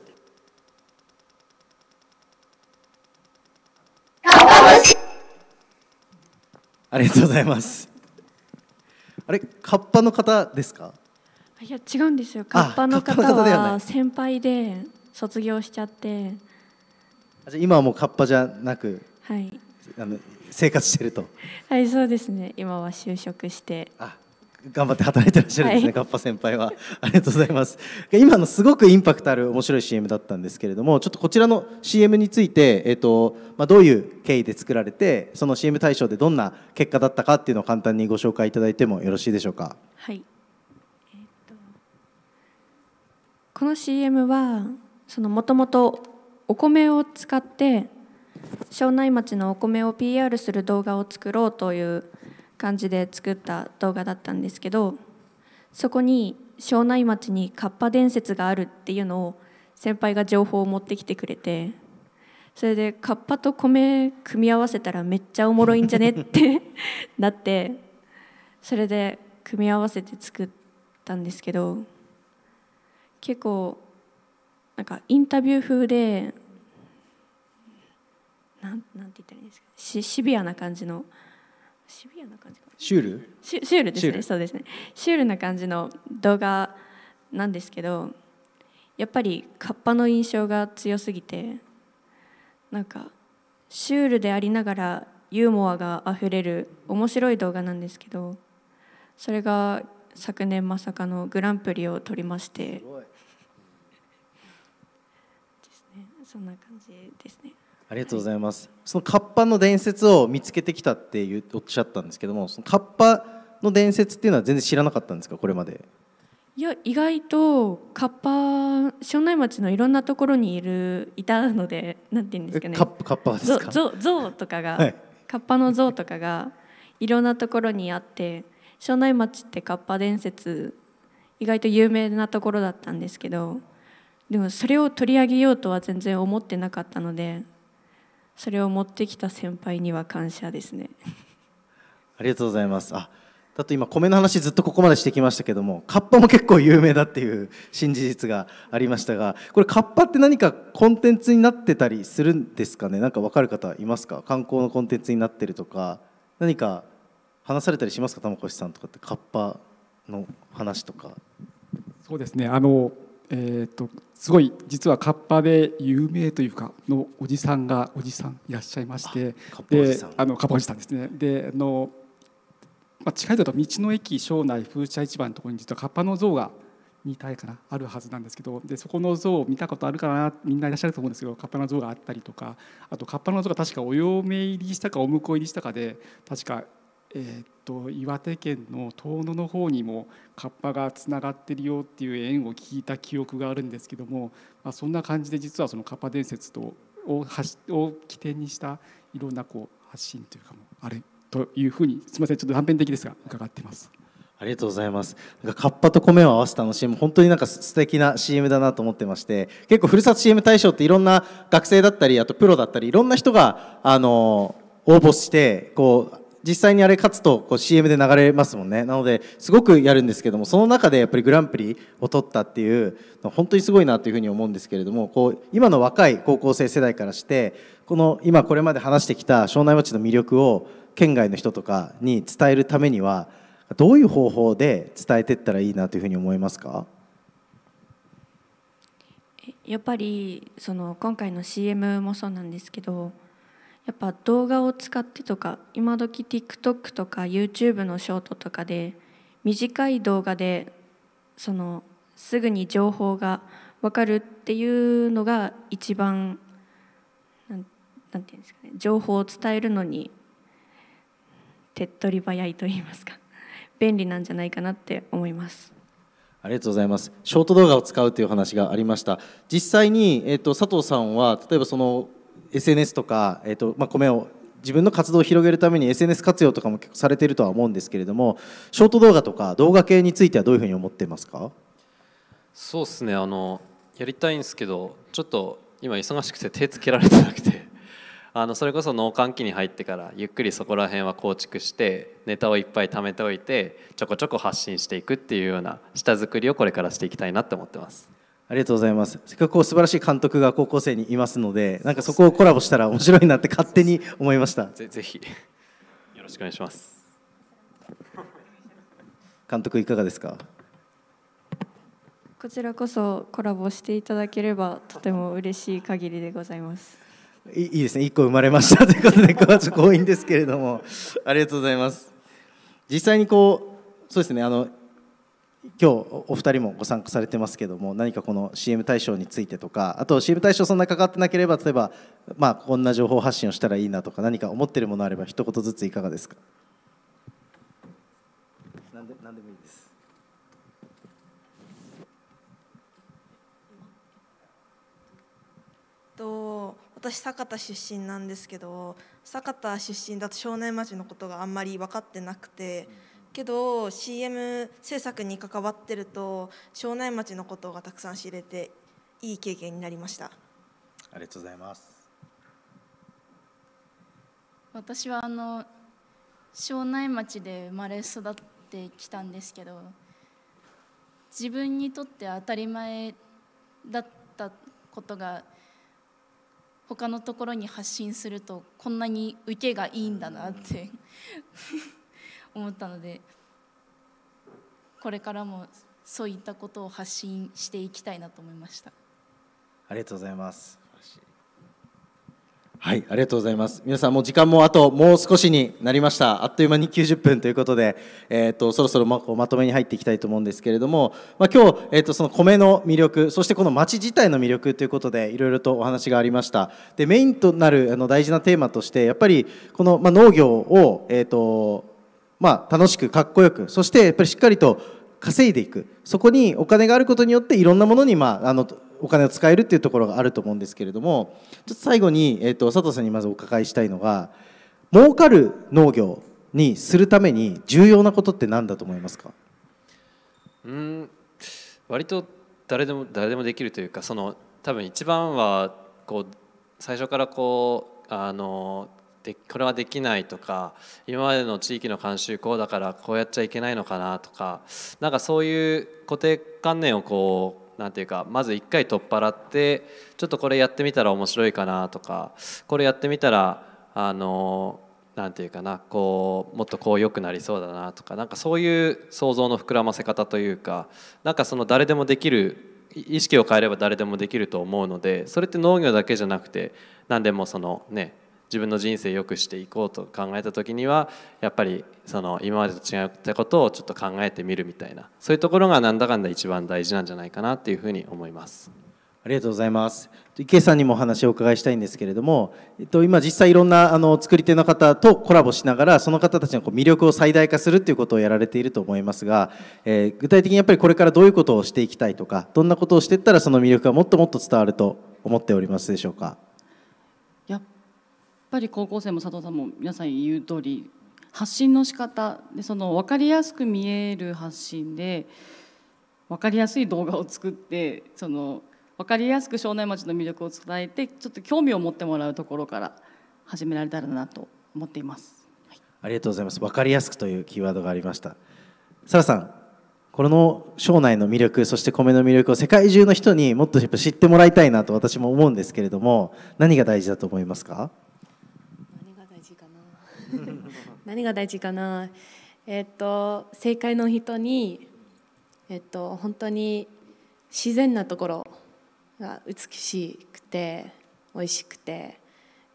ありがとうございます。あれ、カッパの方ですか。いや、違うんですよ。カッパの方は先輩で卒業しちゃって。あ、じゃ、今はもうカッパじゃなく。はい。あの、生活してると。はい、そうですね。今は就職して。あ、頑張って働いてらっしゃるんですね、はい、かっぱ先輩は。<laughs> ありがとうございます。今のすごくインパクトある面白い CM だったんですけれども、ちょっとこちらの CM について、えっ、と、まあ、どういう経緯で作られて、その CM 対象でどんな結果だったかっていうのを簡単にご紹介いただいてもよろしいでしょうか。はい。えー、っと、この CM は、そのもともとお米を使って、庄内町のお米を PR する動画を作ろうという感じで作った動画だったんですけどそこに庄内町に河童伝説があるっていうのを先輩が情報を持ってきてくれてそれでカッパと米組み合わせたらめっちゃおもろいんじゃねって <laughs> なってそれで組み合わせて作ったんですけど結構なんかインタビュー風でなんなんて言ったらいいんですかシビアな感じのシビアな感じかなシュールシュールですねそうですねシュールな感じの動画なんですけどやっぱりカッパの印象が強すぎてなんかシュールでありながらユーモアがあふれる面白い動画なんですけどそれが昨年まさかのグランプリを取りましてですねそんな感じですねありがとうございます、はい、そのカッパの伝説を見つけてきたっていうおっしゃったんですけどもそのカッパの伝説っていうのは全然知らなかったんですかこれまでいや意外とカッパ庄内町のいろんなところにいるいたのでなんて言うんですかねカッカッパですかゾゾとかが、はい、カッパの像とかがいろんなところにあって庄内町ってカッパ伝説意外と有名なところだったんですけどでもそれを取り上げようとは全然思ってなかったのでそれを持ってきた先輩には感謝ですね <laughs> ありがとうございますあだと今米の話ずっとここまでしてきましたけどもカッパも結構有名だっていう新事実がありましたがこれカッパって何かコンテンツになってたりするんですかね何か分かる方いますか観光のコンテンツになってるとか何か話されたりしますか玉越さんとかってカッパの話とかそうですねあのえーと、すごい実はカッパで有名というかのおじさんがおじさんいらっしゃいましてカッパおじさんですねであの、まあ、近いだと道の駅庄内風車市場のところに実はカッパの像が2体かなあるはずなんですけどでそこの像を見たことあるかなみんないらっしゃると思うんですけどカッパの像があったりとかあとカッパの像が確かお嫁入りしたかお婿入りしたかで確かえー、っと岩手県の遠野の方にもカッパがつながってるよっていう縁を聞いた記憶があるんですけども、まあ、そんな感じで実はそのカッパ伝説とをを起点にしたいろんなこう発信というかもあれというふうにすみませんちょっと断片的ですが伺ってます。ありがとうございます。なんかカッパと米を合わせたの CM、本当になんか素敵な CM だなと思ってまして、結構ふるさと CM 大賞っていろんな学生だったり、あとプロだったり、いろんな人が、あの、応募して、こう、実際にあれ勝つとこう CM で流れますもんねなのですごくやるんですけどもその中でやっぱりグランプリを取ったっていう本当にすごいなというふうに思うんですけれどもこう今の若い高校生世代からしてこの今これまで話してきた庄内町の魅力を県外の人とかに伝えるためにはどういう方法で伝えていったらいいなというふうに思いますかやっぱりその今回の CM もそうなんですけどやっぱ動画を使ってとか今時 TikTok とか YouTube のショートとかで短い動画でそのすぐに情報が分かるっていうのが一番なんなんていうんですかね情報を伝えるのに手っ取り早いと言いますか便利なんじゃないかなって思います。ありがとうございます。ショート動画を使うという話がありました。実際に、えっ、ー、と佐藤さんは例えばその SNS とか、えーとまあ、米を自分の活動を広げるために SNS 活用とかも結構されているとは思うんですけれどもショート動画とか動画系についてはどういうふうに思ってますかそうですねあのやりたいんですけどちょっと今忙しくて手つけられてなくて <laughs> あのそれこそ農寒期に入ってからゆっくりそこら辺は構築してネタをいっぱい貯めておいてちょこちょこ発信していくっていうような下作りをこれからしていきたいなって思ってます。ありがとうございます。せっかくこう素晴らしい監督が高校生にいますので、なんかそこをコラボしたら面白いなって勝手に思いました。ぜぜひよろしくお願いします。<laughs> 監督いかがですか。こちらこそコラボしていただければとても嬉しい限りでございます。いいですね。一個生まれましたということで、これはちょっと多いんですけれども、<laughs> ありがとうございます。実際にこうそうですね。あの今日お二人もご参加されてますけども何かこの CM 大賞についてとかあと CM 大賞そんなに関わってなければ例えば、まあ、こんな情報発信をしたらいいなとか何か思ってるものあれば一言ずついかがですか何で何でもいいですと私酒田出身なんですけど酒田出身だと少年町のことがあんまり分かってなくて。うんけど CM 制作に関わってると庄内町のことがたくさん知れていい経験になりましたありがとうございます私はあの庄内町で生まれ育ってきたんですけど自分にとって当たり前だったことが他のところに発信するとこんなに受けがいいんだなって思ったのでこれからもそういったことを発信していきたいなと思いましたありがとうございますはいありがとうございます皆さんもう時間もあともう少しになりましたあっという間に90分ということで、えーと、そろそろまこうまとめに入っていきたいと思うんですけれども、まあ、今日、えーと、その米の魅力そしてこの町自体の魅力ということでいろいろとお話がありましたでメインとなるあの大事なテーマとしてやっぱりこの、まあ、農業を、えーとまあ、楽しくかっこよくそしてやっぱりしっかりと稼いでいくそこにお金があることによっていろんなものに、まあ、あのお金を使えるっていうところがあると思うんですけれどもちょっと最後に、えーと、佐藤さんにまずお伺いしたいのが儲かる農業にするために重要なことって何だと思いますかうん割と誰でも誰でもできるというかその多分一番はこう最初からこうあのでこれはできないとか今までの地域の慣習こうだからこうやっちゃいけないのかなとかなんかそういう固定観念をこう何ていうかまず一回取っ払ってちょっとこれやってみたら面白いかなとかこれやってみたらあの何て言うかなこうもっとこう良くなりそうだなとかなんかそういう想像の膨らませ方というかなんかその誰でもできる意識を変えれば誰でもできると思うのでそれって農業だけじゃなくて何でもそのね自分の人生良くしていこうと考えた時にはやっぱりその今までと違ったことをちょっと考えてみるみたいなそういうところがなんだかんだ一番大事なんじゃないかなっていうふうに思います。ありがとうございます。池江さんにもお話をお伺いしたいんですけれども、えっと、今実際いろんなあの作り手の方とコラボしながらその方たちのこう魅力を最大化するということをやられていると思いますが、えー、具体的にやっぱりこれからどういうことをしていきたいとかどんなことをしていったらその魅力がもっともっと伝わると思っておりますでしょうか。ぱり高校生も佐藤さんも皆さん言う通り発信の仕方でその分かりやすく見える発信で分かりやすい動画を作ってその分かりやすく庄内町の魅力を伝えてちょっと興味を持ってもらうところから始められたらなと思っています。はい、ありがとうございます。分かりやすくというキーワードがありました。サラさん、この庄内の魅力そして米の魅力を世界中の人にもっと知ってもらいたいなと私も思うんですけれども何が大事だと思いますか何が大事かなえっ、と正解の人にえっ、と本当に自然なところが美しくて美味しくて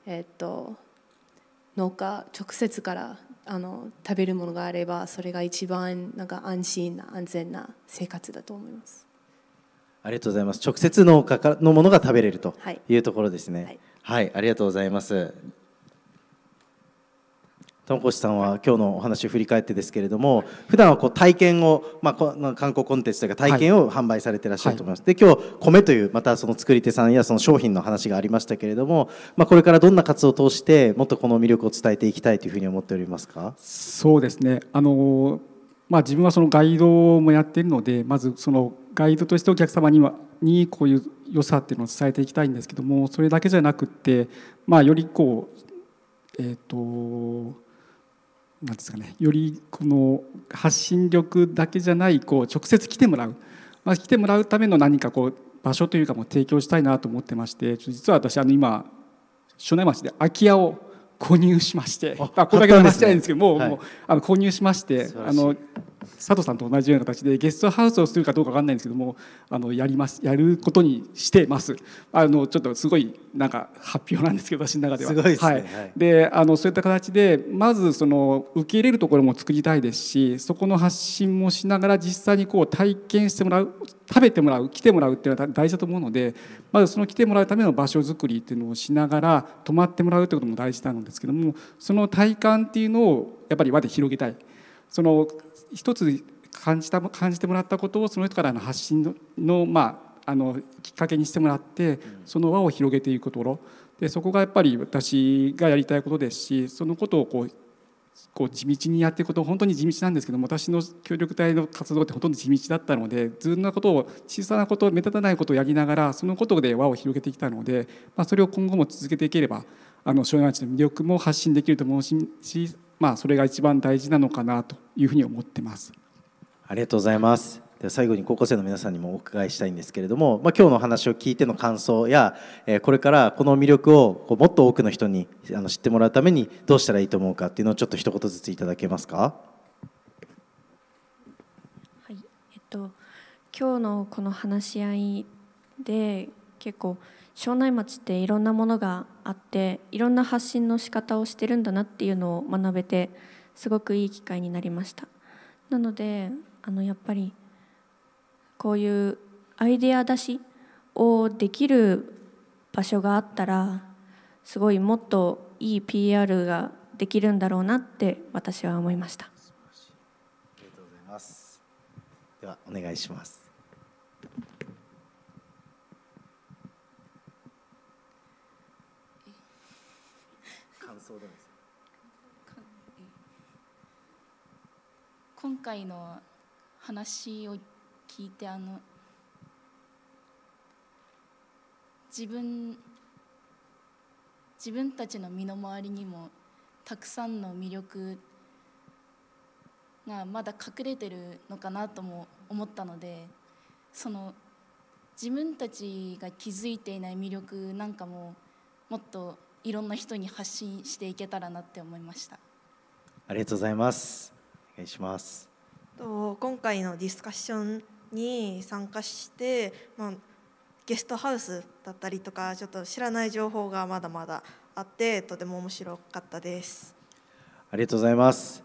えっ、と農家直接からあの食べるものがあればそれが一番なんか安心な安全な生活だと思います。ありがとうございます。直接農家のものが食べれるというところですね。はい、はいはい、ありがとうございます。玉越さんは今日のお話を振り返ってですけれども普段はこう体験を、まあ、観光コンテンツというか体験を販売されてらっしゃると思います、はい、で今日米というまたその作り手さんやその商品の話がありましたけれども、まあ、これからどんな活動を通してもっとこの魅力を伝えていきたいというふうに思っておりますかそうですねあの、まあ、自分はそのガイドもやっているのでまずそのガイドとしてお客様にはにこういう良さっていうのを伝えていきたいんですけどもそれだけじゃなくって、まあ、よりこうえっ、ー、となんですかねよりこの発信力だけじゃないこう直接来てもらう、まあ、来てもらうための何かこう場所というかも提供したいなと思ってまして実は私あの今庄内町で空き家を購入しましてあこれだけの話じゃないんですけども,、もうあの購入しましてあの佐藤さんと同じような形でゲストハウスをするかどうか分かんないんですけどもあのやりますやることにしてますあのちょっとすごいなんか発表なんですけど私の中では。で、ね、はい、であのそういった形でまずその受け入れるところも作りたいですしそこの発信もしながら実際にこう体験してもらう食べてもらう来てもらうっていうのは大事だと思うのでまずその来てもらうための場所づくりっていうのをしながら泊まってもらうってことも大事なんですけどもその体感っていうのをやっぱり輪で広げたい。その一つ感じた感じてもらったことをその人からの発信のまああのきっかけにしてもらってその輪を広げていくところでそこがやっぱり私がやりたいことですしそのことをこうこう地道にやっていくこと本当に地道なんですけども私の協力隊の活動ってほとんど地道だったのでずんなことを小さなこと目立たないことをやりながらそのことで輪を広げてきたので、まあ、それを今後も続けていければあの湘南町の魅力も発信できると思うし、まあ、それが一番大事なのかなというふうに思ってます。ありがとうございますでは最後に高校生の皆さんにもお伺いしたいんですけれども、まあ、今日の話を聞いての感想や、えこれからこの魅力をこうもっと多くの人にあの知ってもらうためにどうしたらいいと思うかっていうのをちょっと一言ずついただけますか。はいえっと、今日のこの話し合いで結構庄内町っていろんなものがあっていろんな発信の仕方をしてるんだなっていうのを学べてすごくいい機会になりましたなのであのやっぱりこういうアイデア出しをできる場所があったらすごいもっといい PR ができるんだろうなって私は思いましたありがとうございますではお願いします今回の話を聞いてあの自分自分たちの身の回りにもたくさんの魅力がまだ隠れてるのかなとも思ったのでその自分たちが気づいていない魅力なんかももっといろんな人に発信していけたらなって思いましたありがとうございます願いしますと今回のディスカッションに参加して、まあ、ゲストハウスだったりとかちょっと知らない情報がまだまだあってとても面白かったですありがとうございます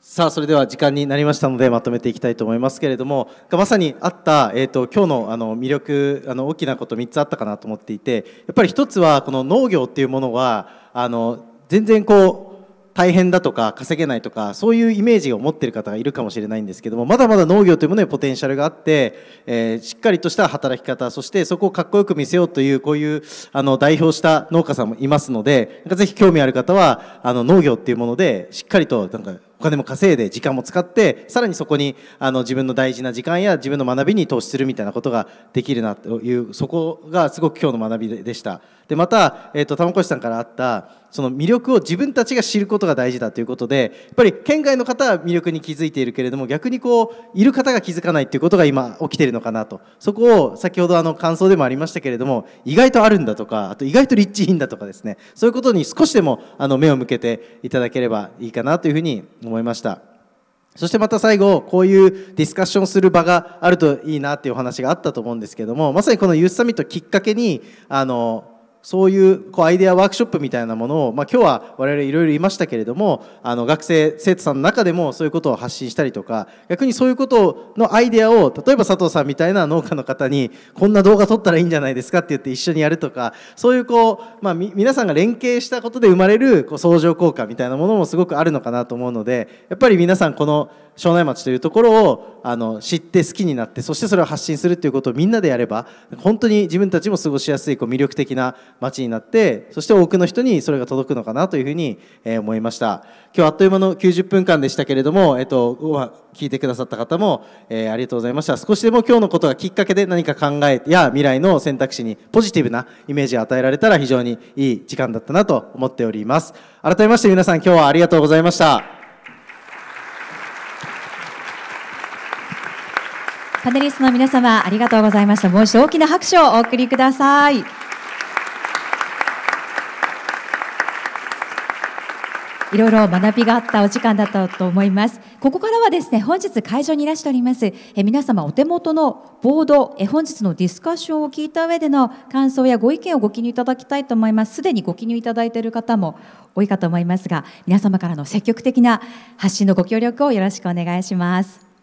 さあそれでは時間になりましたのでまとめていきたいと思いますけれどもまさにあった、えーと、と今日のあの魅力あの大きなこと3つあったかなと思っていてやっぱり1つはこの農業っていうものはあの全然こう大変だとか稼げないとかそういうイメージを持ってる方がいるかもしれないんですけどもまだまだ農業というものにポテンシャルがあって、えー、しっかりとした働き方そしてそこをかっこよく見せようというこういうあの代表した農家さんもいますのでぜひ興味ある方はあの農業っていうものでしっかりとなんかお金も稼いで時間も使ってさらにそこにあの自分の大事な時間や自分の学びに投資するみたいなことができるなというそこがすごく今日の学びでしたでまた、えーと、玉越さんからあったその魅力を自分たちが知ることが大事だということでやっぱり県外の方は魅力に気づいているけれども逆にこういる方が気づかないっていうことが今起きてるのかなとそこを先ほどあの感想でもありましたけれども意外とあるんだとかあと意外と立地いいんだとかですねそういうことに少しでもあの目を向けていただければいいかなというふうに思いましたそしてまた最後こういうディスカッションする場があるといいなっていうお話があったと思うんですけどもまさにこのユースサミットきっかけにあのそういうこうアイデアワークショップみたいなものを、まあ、今日は我々いろいろいましたけれどもあの学生生徒さんの中でもそういうことを発信したりとか逆にそういうことのアイデアを例えば佐藤さんみたいな農家の方にこんな動画撮ったらいいんじゃないですかって言って一緒にやるとかそういうこう、まあ、皆さんが連携したことで生まれるこう相乗効果みたいなものもすごくあるのかなと思うのでやっぱり皆さんこの庄内町というところをあの知って好きになってそしてそれを発信するということをみんなでやれば本当に自分たちも過ごしやすいこう魅力的な町になってそして多くの人にそれが届くのかなというふうに、えー、思いました今日あっという間の90分間でしたけれども、えっと、聞いてくださった方も、えー、ありがとうございました少しでも今日のことがきっかけで何か考えや未来の選択肢にポジティブなイメージを与えられたら非常にいい時間だったなと思っております改めまして皆さん今日はありがとうございましたパネリストの皆様ありがとうございましたもう一度大きな拍手をお送りくださいいろいろ学びがあったお時間だったと思います。ここからはですね、本日会場にいらしております、え皆様お手元のボードえ、本日のディスカッションを聞いた上での感想やご意見をご記入いただきたいと思います。すでにご記入いただいている方も多いかと思いますが、皆様からの積極的な発信のご協力をよろしくお願いします。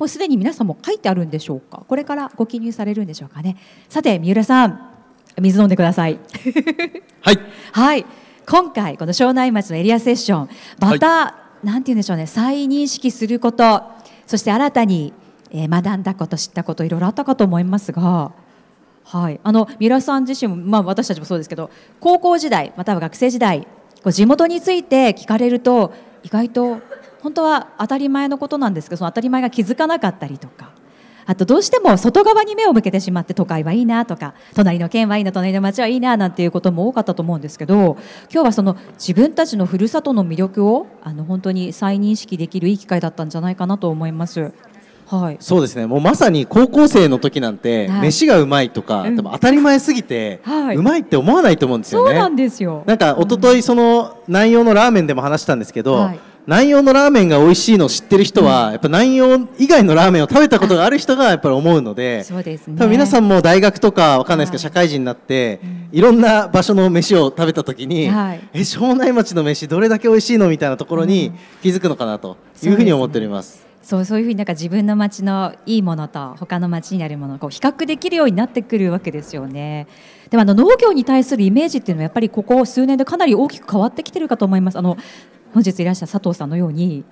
もうすでに皆さんも書いてあるんでしょうかこれからご記入されるんでしょうかねさて三浦さん水飲んでくださいはい、<laughs> はい、今回この庄内町のエリアセッションまた、はい、なんて言うんでしょうね再認識することそして新たに学んだこと知ったこといろいろあったかと思いますがはい、あの三浦さん自身も、まあ、私たちもそうですけど高校時代または学生時代こ地元について聞かれると意外と本当は当たり前のことなんですけどその当たり前が気づかなかったりとかあとどうしても外側に目を向けてしまって都会はいいなとか隣の県はいいな隣の町はいいななんていうことも多かったと思うんですけど今日はその自分たちのふるさとの魅力をあの本当に再認識できるいい機会だったんじゃないかなと思います。はい、そうですねもうまさに高校生の時なんて、飯がうまいとか、でも当たり前すぎて、はい、うまいって思わないと思うんですよね。そうなんですよなんか一昨日その内容のラーメンでも話したんですけど、はい南陽のラーメンが美味しいのを知ってる人は、やっぱ南陽以外のラーメンを食べたことがある人がやっぱり思うのでそうです、ね、多分皆さんも大学とかわかんないですけど、社会人になって、いろんな場所の飯を食べた時に、え庄内町の飯どれだけ美味しいのみたいなところに気づくのかなというふうに思っております。そうそういうふうになんか自分の町のいいものと他の町にあるものをこう比較できるようになってくるわけですよね。でもあの農業に対するイメージっていうのはやっぱりここ数年でかなり大きく変わってきてるかと思います。あの本日いらっしゃる佐藤さんのように、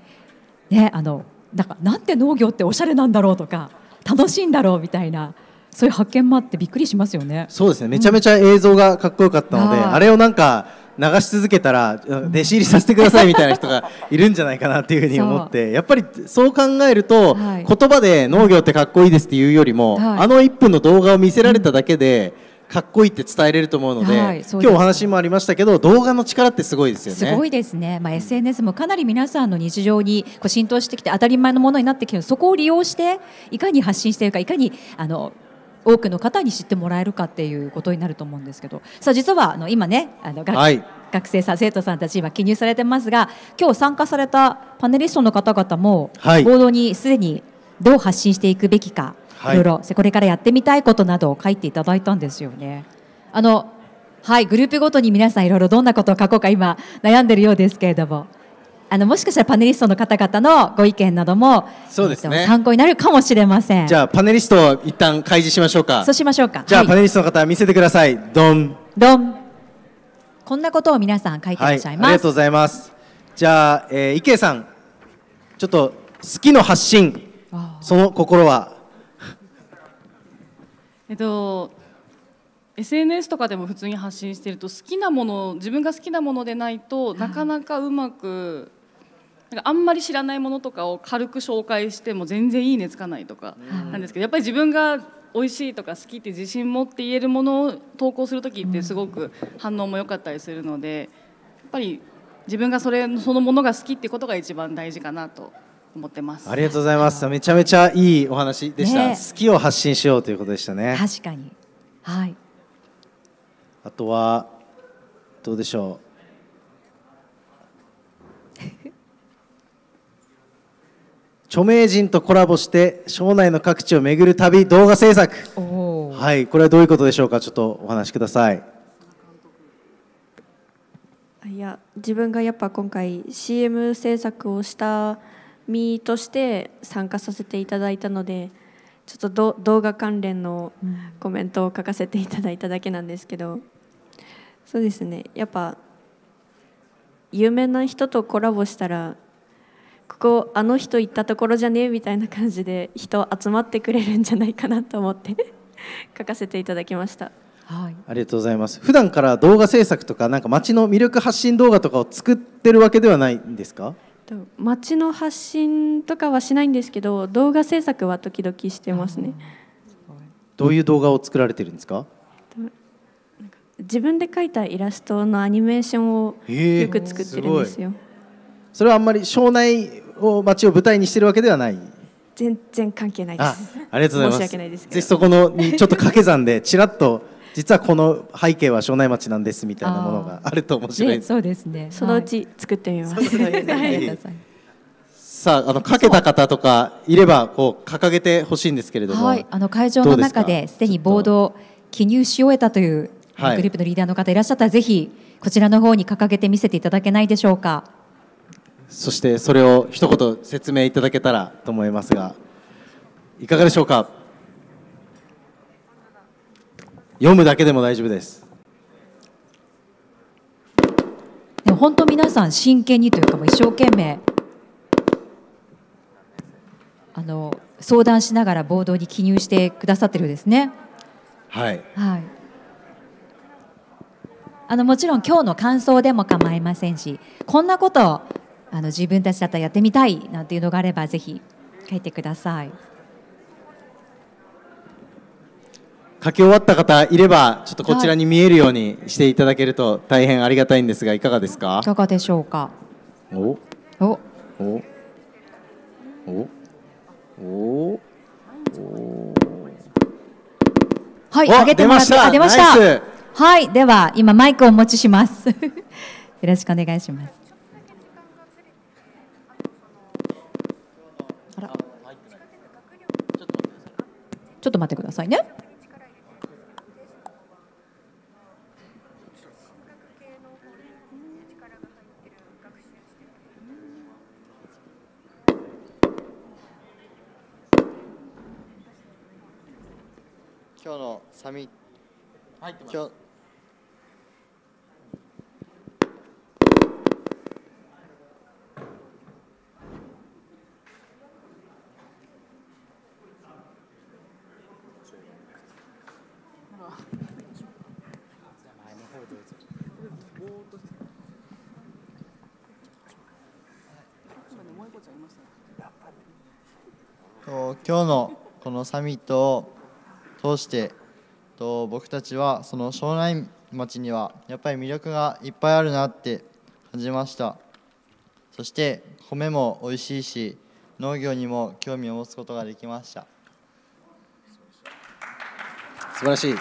ね、あのなんかなんて農業っておしゃれなんだろうとか楽しいんだろうみたいな。そういう発見もあってびっくりしますよね。そうですね。めちゃめちゃ映像がかっこよかったので、うん、あれをなんか流し続けたら弟子入りさせてくださいみたいな人がいるんじゃないかなっていうふうに思ってやっぱりそう考えると、はい、言葉で農業ってかっこいいですっていうよりも、はい、あの1分の動画を見せられただけで、うんかっこいいって伝えれると思うのではい、で今日お話もありましたけど動画の力ってすごいですよね。すごいですね、まあ、SNS もかなり皆さんの日常にこう浸透してきて当たり前のものになってきてそこを利用していかに発信しているかいかにあの多くの方に知ってもらえるかっていうことになると思うんですけどさあ実はあの今ねあの学はい、学生さん生徒さんたち今記入されてますが今日参加されたパネリストの方々も、はい、にすでにどう発信していくべきかいろいろこれからやってみたいことなどを書いていただいたんですよね。あのはい、グループごとに皆さんいろいろどんなことを書こうか今悩んでるようですけれども。あのもしかしたらパネリストの方々のご意見などもそうですね、ね、えっと、参考になるかもしれませんじゃあパネリストを一旦開示しましょうかそうしましょうかじゃあ、はい、パネリストの方見せてくださいドンドンこんなことを皆さん書いてらっしゃいます、はい、ありがとうございますじゃあ、えー、池さんちょっと好きの発信その心はえっと SNS とかでも普通に発信してると好きなもの自分が好きなものでないとなかなかうまく、なんかあんまり知らないものとかを軽く紹介しても全然いいねつかないとかなんですけど、やっぱり自分が美味しいとか好きって自信持って言えるものを投稿する時ってすごく反応も良かったりするのでやっぱり自分がそれそのものが好きってことが一番大事かなと思ってますありがとうございますめちゃめちゃいいお話でした、ね、好きを発信しようということでしたね確かにはいあとはどうでしょう <laughs> 著名人とコラボして省内の各地を巡る旅動画制作はいこれはどういうことでしょうかちょっとお話しくださいいや自分がやっぱ今回 CM 制作をした身として参加させていただいたのでちょっと動画関連のコメントを書かせていただいただけなんですけどそうですねやっぱ有名な人とコラボしたらここあの人行ったところじゃねえみたいな感じで人集まってくれるんじゃないかなと思って <laughs> 書かせていただきました。はい、ありがとうございます普段から動画制作とかなんか街の魅力発信動画とかを作ってるわけではないんですか街の発信とかはしないんですけど動画制作は時々してますねどういう動画を作られてるんですか自分で描いたイラストのアニメーションをよく作ってるんですよ、えー、すそれはあんまり庄内を街を舞台にしてるわけではない全然関係ないですありがとうございますぜひそこのにちょっと掛け算でちらっと実はこの背景は庄内町なんですみたいなものがあると面白い、ね、そうですねそのうち作ってみます、はさああのかけた方とかいればこう掲げてほしいんですけれども、はい、あの会場の中ですでにボードを記入し終えたというグループのリーダーの方いらっしゃったらぜひこちらの方に掲げて見せていただけないでしょうかそしてそれを一言説明いただけたらと思いますがいかがでしょうか読むだけでも大丈夫です。で本当皆さん真剣にというかもう一生懸命あの相談しながらボードに記入してくださってるんですね。はい、はいあのもちろん今日の感想でも構いませんしこんなことあの自分たちだったらやってみたいなんていうのがあればぜひ書いてください。書き終わった方いればちょっとこちらに見えるようにしていただけると大変ありがたいんですがいかがですかいかがでしょうかおおおおおおはい上げてもらって出ましたはいでは今マイクをお持ちします <laughs> よろしくお願いしますあらちょっと待ってくださいね今日のサミ入ってます今日のこのサミットを通してと僕たちはその庄内町にはやっぱり魅力がいっぱいあるなって感じましたそして米も美味しいし農業にも興味を持つことができました素晴らしい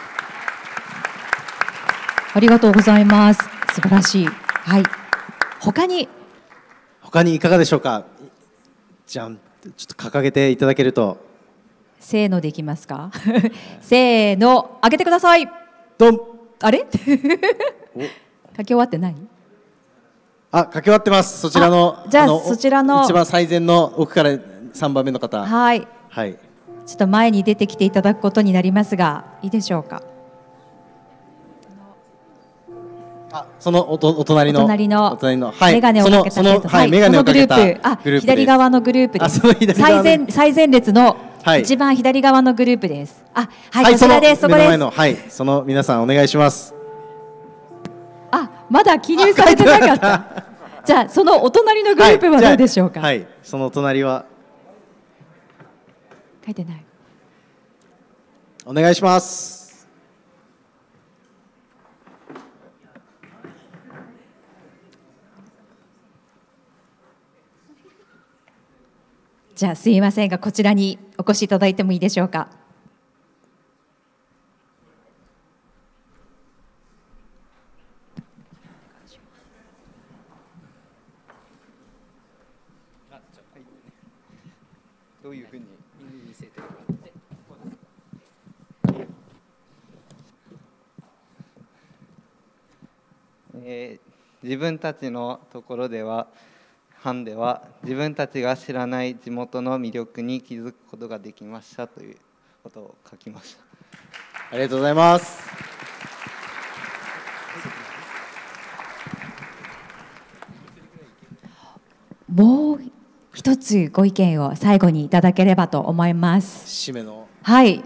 ありがとうございます素晴らしいはい他に他にいかがでしょうかじゃんちょっと掲げていただけるとせーのできますか <laughs> せーの上げてくださいドンあれ <laughs> 書き終わってないあ書き終わってますそちらのじゃあそちらの一番最前の奥から3番目の方はいはいちょっと前に出てきていただくことになりますがいいでしょうかあそのおとお隣のお隣のお隣の、はい、メガネをかけたそのはい、メガネをグループあ左側のグループです最前最前列のはい、一番左側のグループです。あ、はい、はい、そこです。そこです。はい、その皆さんお願いします。あ、まだ記入されてなかった。ったじゃあそのお隣のグループはどうでしょうか。はい、はい、その隣は書いてない。お願いします。じゃあすいませんがこちらにお越しいただいてもいいでしょうか。どういうふうに見え自分たちのところでは班では自分たちが知らない地元の魅力に気づくことができましたということを書きましたありがとうございますもう一つご意見を最後にいただければと思います締めのはい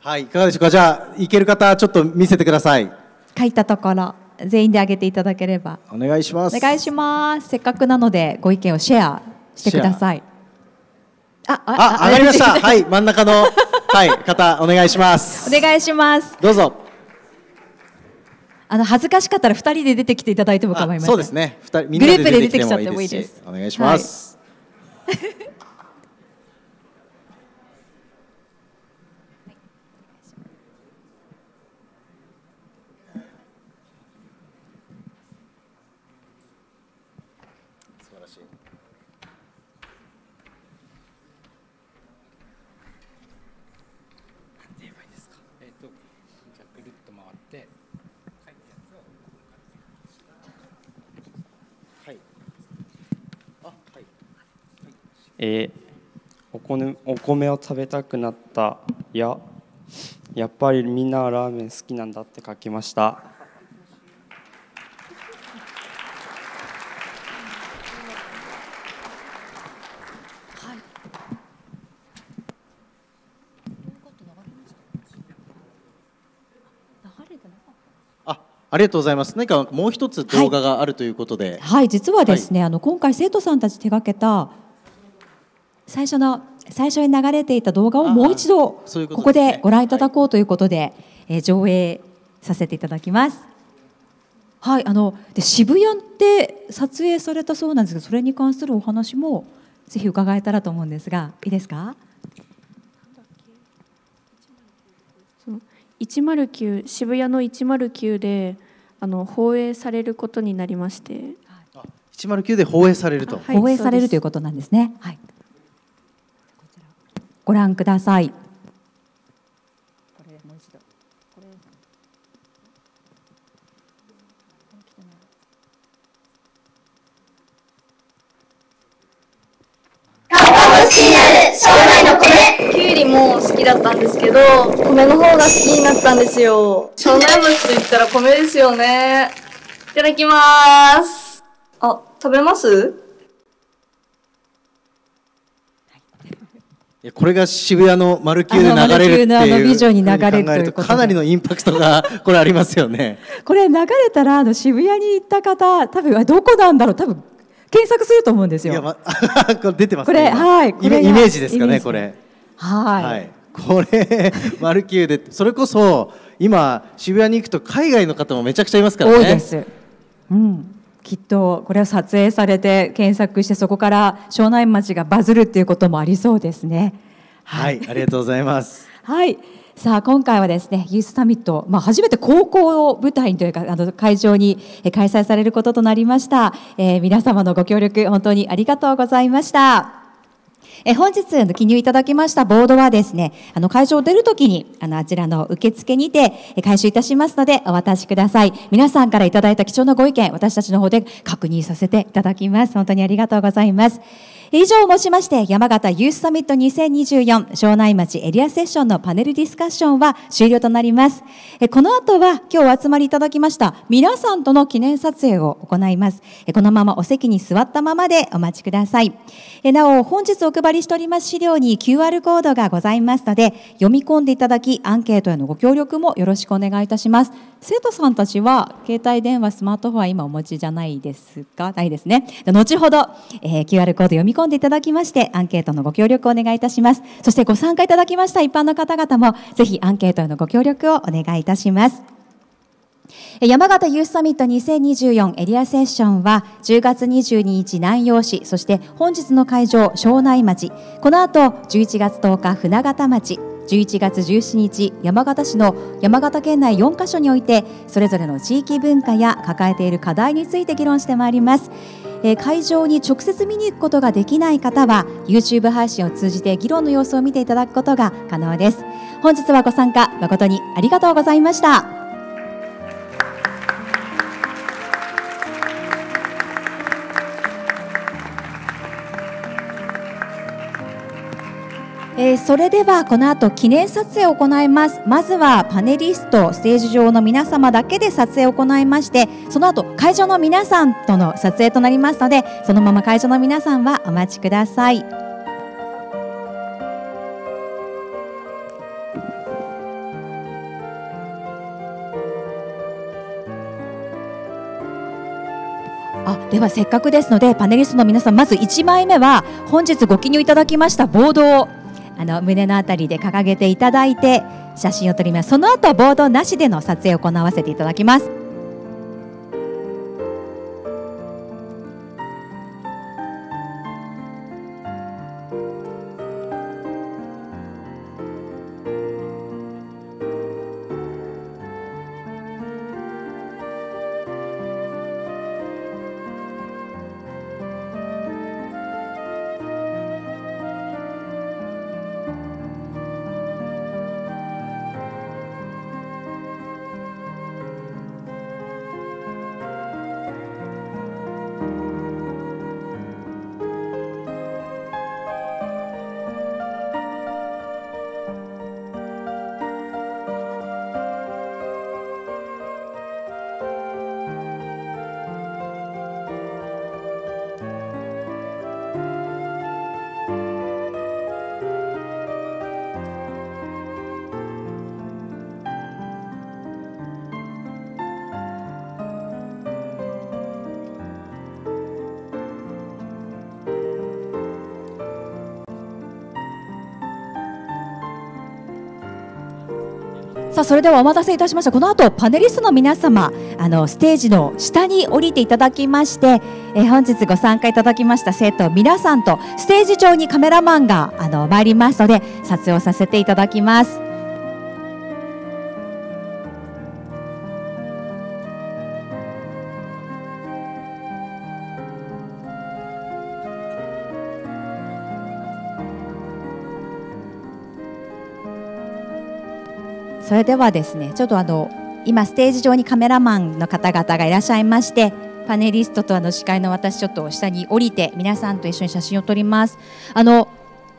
はいいかがでしょうかじゃあいける方ちょっと見せてください書いたところ全員で挙げていただければお願いしますお願いしますせっかくなのでご意見をシェアしてくださいあああ上がりました <laughs> はい真ん中のはい方お願いしますお願いしますどうぞあの恥ずかしかったら二人で出てきていただいても構いませんそうですね二人グループで出てきちゃってもいいですお願いします、はいえお米お米を食べたくなったややっぱりみんなラーメン好きなんだって書きましたありがとうございます。何かもう一つ動画があるということで、はい、はい、実はですね、はい、あの今回生徒さんたち手がけた最初の最初に流れていた動画をもう一度ここでご覧いただこうということで、え上映させていただきます。はい、あので渋谷って撮影されたそうなんですが、それに関するお話もぜひ伺えたらと思うんですがいいですか109渋谷の109であの放映されることになりまして109で放映されると、はい、放映されるということなんですね。はいご覧ください。将来の米きゅうりも好きだったんですけど米の方が好きになったんですよ庄内餅といったら米ですよねいただきますあ食べますこれが渋谷のマルで流れるっていうビジョンに流れるということかなりのインパクトが <laughs> これありますよねこれ流れたらあの渋谷に行った方多分どこなんだろう多分検索すると思うんですよ。ま、<laughs> これ出てます、ね、これはいこれイメージですかねこれはい、はい、これューでそれこそ今渋谷に行くと海外の方もめちゃくちゃいますからね。多いです。うん。きっとこれは撮影されて検索してそこから庄内町がバズるっていうこともありそうですね。はい、はい、ありがとうございます。はい。さあ今回はですねユースサミット、まあ、初めて高校を舞台にというかあの会場に開催されることとなりました、えー、皆様のご協力本当にありがとうございました。え本日あの記入いただきましたボードはですね、あの会場を出るときにあのあちらの受付にて回収いたしますのでお渡しください。皆さんからいただいた貴重なご意見、私たちの方で確認させていただきます。本当にありがとうございます。以上をもちまして、山形ユースサミット2024庄内町エリアセッションのパネルディスカッションは終了となります。この後は今日お集まりいただきました皆さんとの記念撮影を行います。このままお席に座ったままでお待ちください。なお、本日お配りしております資料に QR コードがございますので、読み込んでいただき、アンケートへのご協力もよろしくお願いいたします。生徒さんたちは携帯電話、スマートフォンは今お持ちじゃないですかないですね。後ほど、えー、QR コード読み込込んでいただきまして、アンケートのご協力をお願いいたします。そしてご参加いただきました一般の方々も、ぜひアンケートへのご協力をお願いいたします。山形ユースサミット2024エリアセッションは10月22日南陽市そして本日の会場庄内町この後11月10日船形町11月17日山形市の山形県内4カ所においてそれぞれの地域文化や抱えている課題について議論してまいります。え会場に直接見に行くことができない方は YouTube 配信を通じて議論の様子を見ていただくことが可能です本日はご参加誠にありがとうございましたえー、それではこの後記念撮影を行いますまずはパネリストステージ上の皆様だけで撮影を行いましてその後会場の皆さんとの撮影となりますのでそのまま会場の皆さんはお待ちください。あではせっかくですのでパネリストの皆さんまず1枚目は本日ご記入いただきましたボードをあの胸のあたりで掲げていただいて写真を撮りますその後ボードなしでの撮影を行わせていただきますあ、それではお待たせいたしました。この後、パネリストの皆様、あの、ステージの下に降りていただきまして、え本日ご参加いただきました生徒皆さんと、ステージ上にカメラマンが、あの、参りますので、撮影をさせていただきます。それではですねちょっとあの今ステージ上にカメラマンの方々がいらっしゃいましてパネリストとあの司会の私ちょっと下に降りて皆さんと一緒に写真を撮りますあの、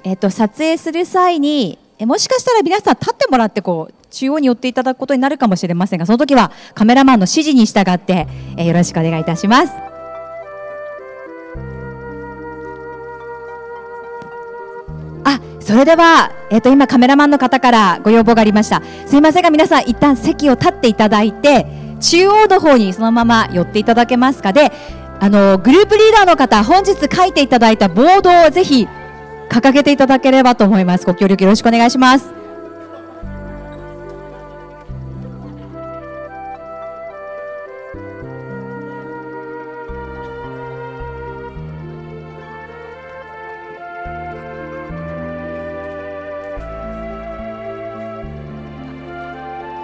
えっと、撮影する際にもしかしたら皆さん立ってもらってこう中央に寄っていただくことになるかもしれませんがその時はカメラマンの指示に従って、えよろしくお願いいたします。それでは、えっ、ー、と、今カメラマンの方からご要望がありました。すいませんが、皆さん一旦席を立っていただいて、中央の方にそのまま寄っていただけますかで、あの、グループリーダーの方、本日書いていただいたボードをぜひ掲げていただければと思います。ご協力よろしくお願いします。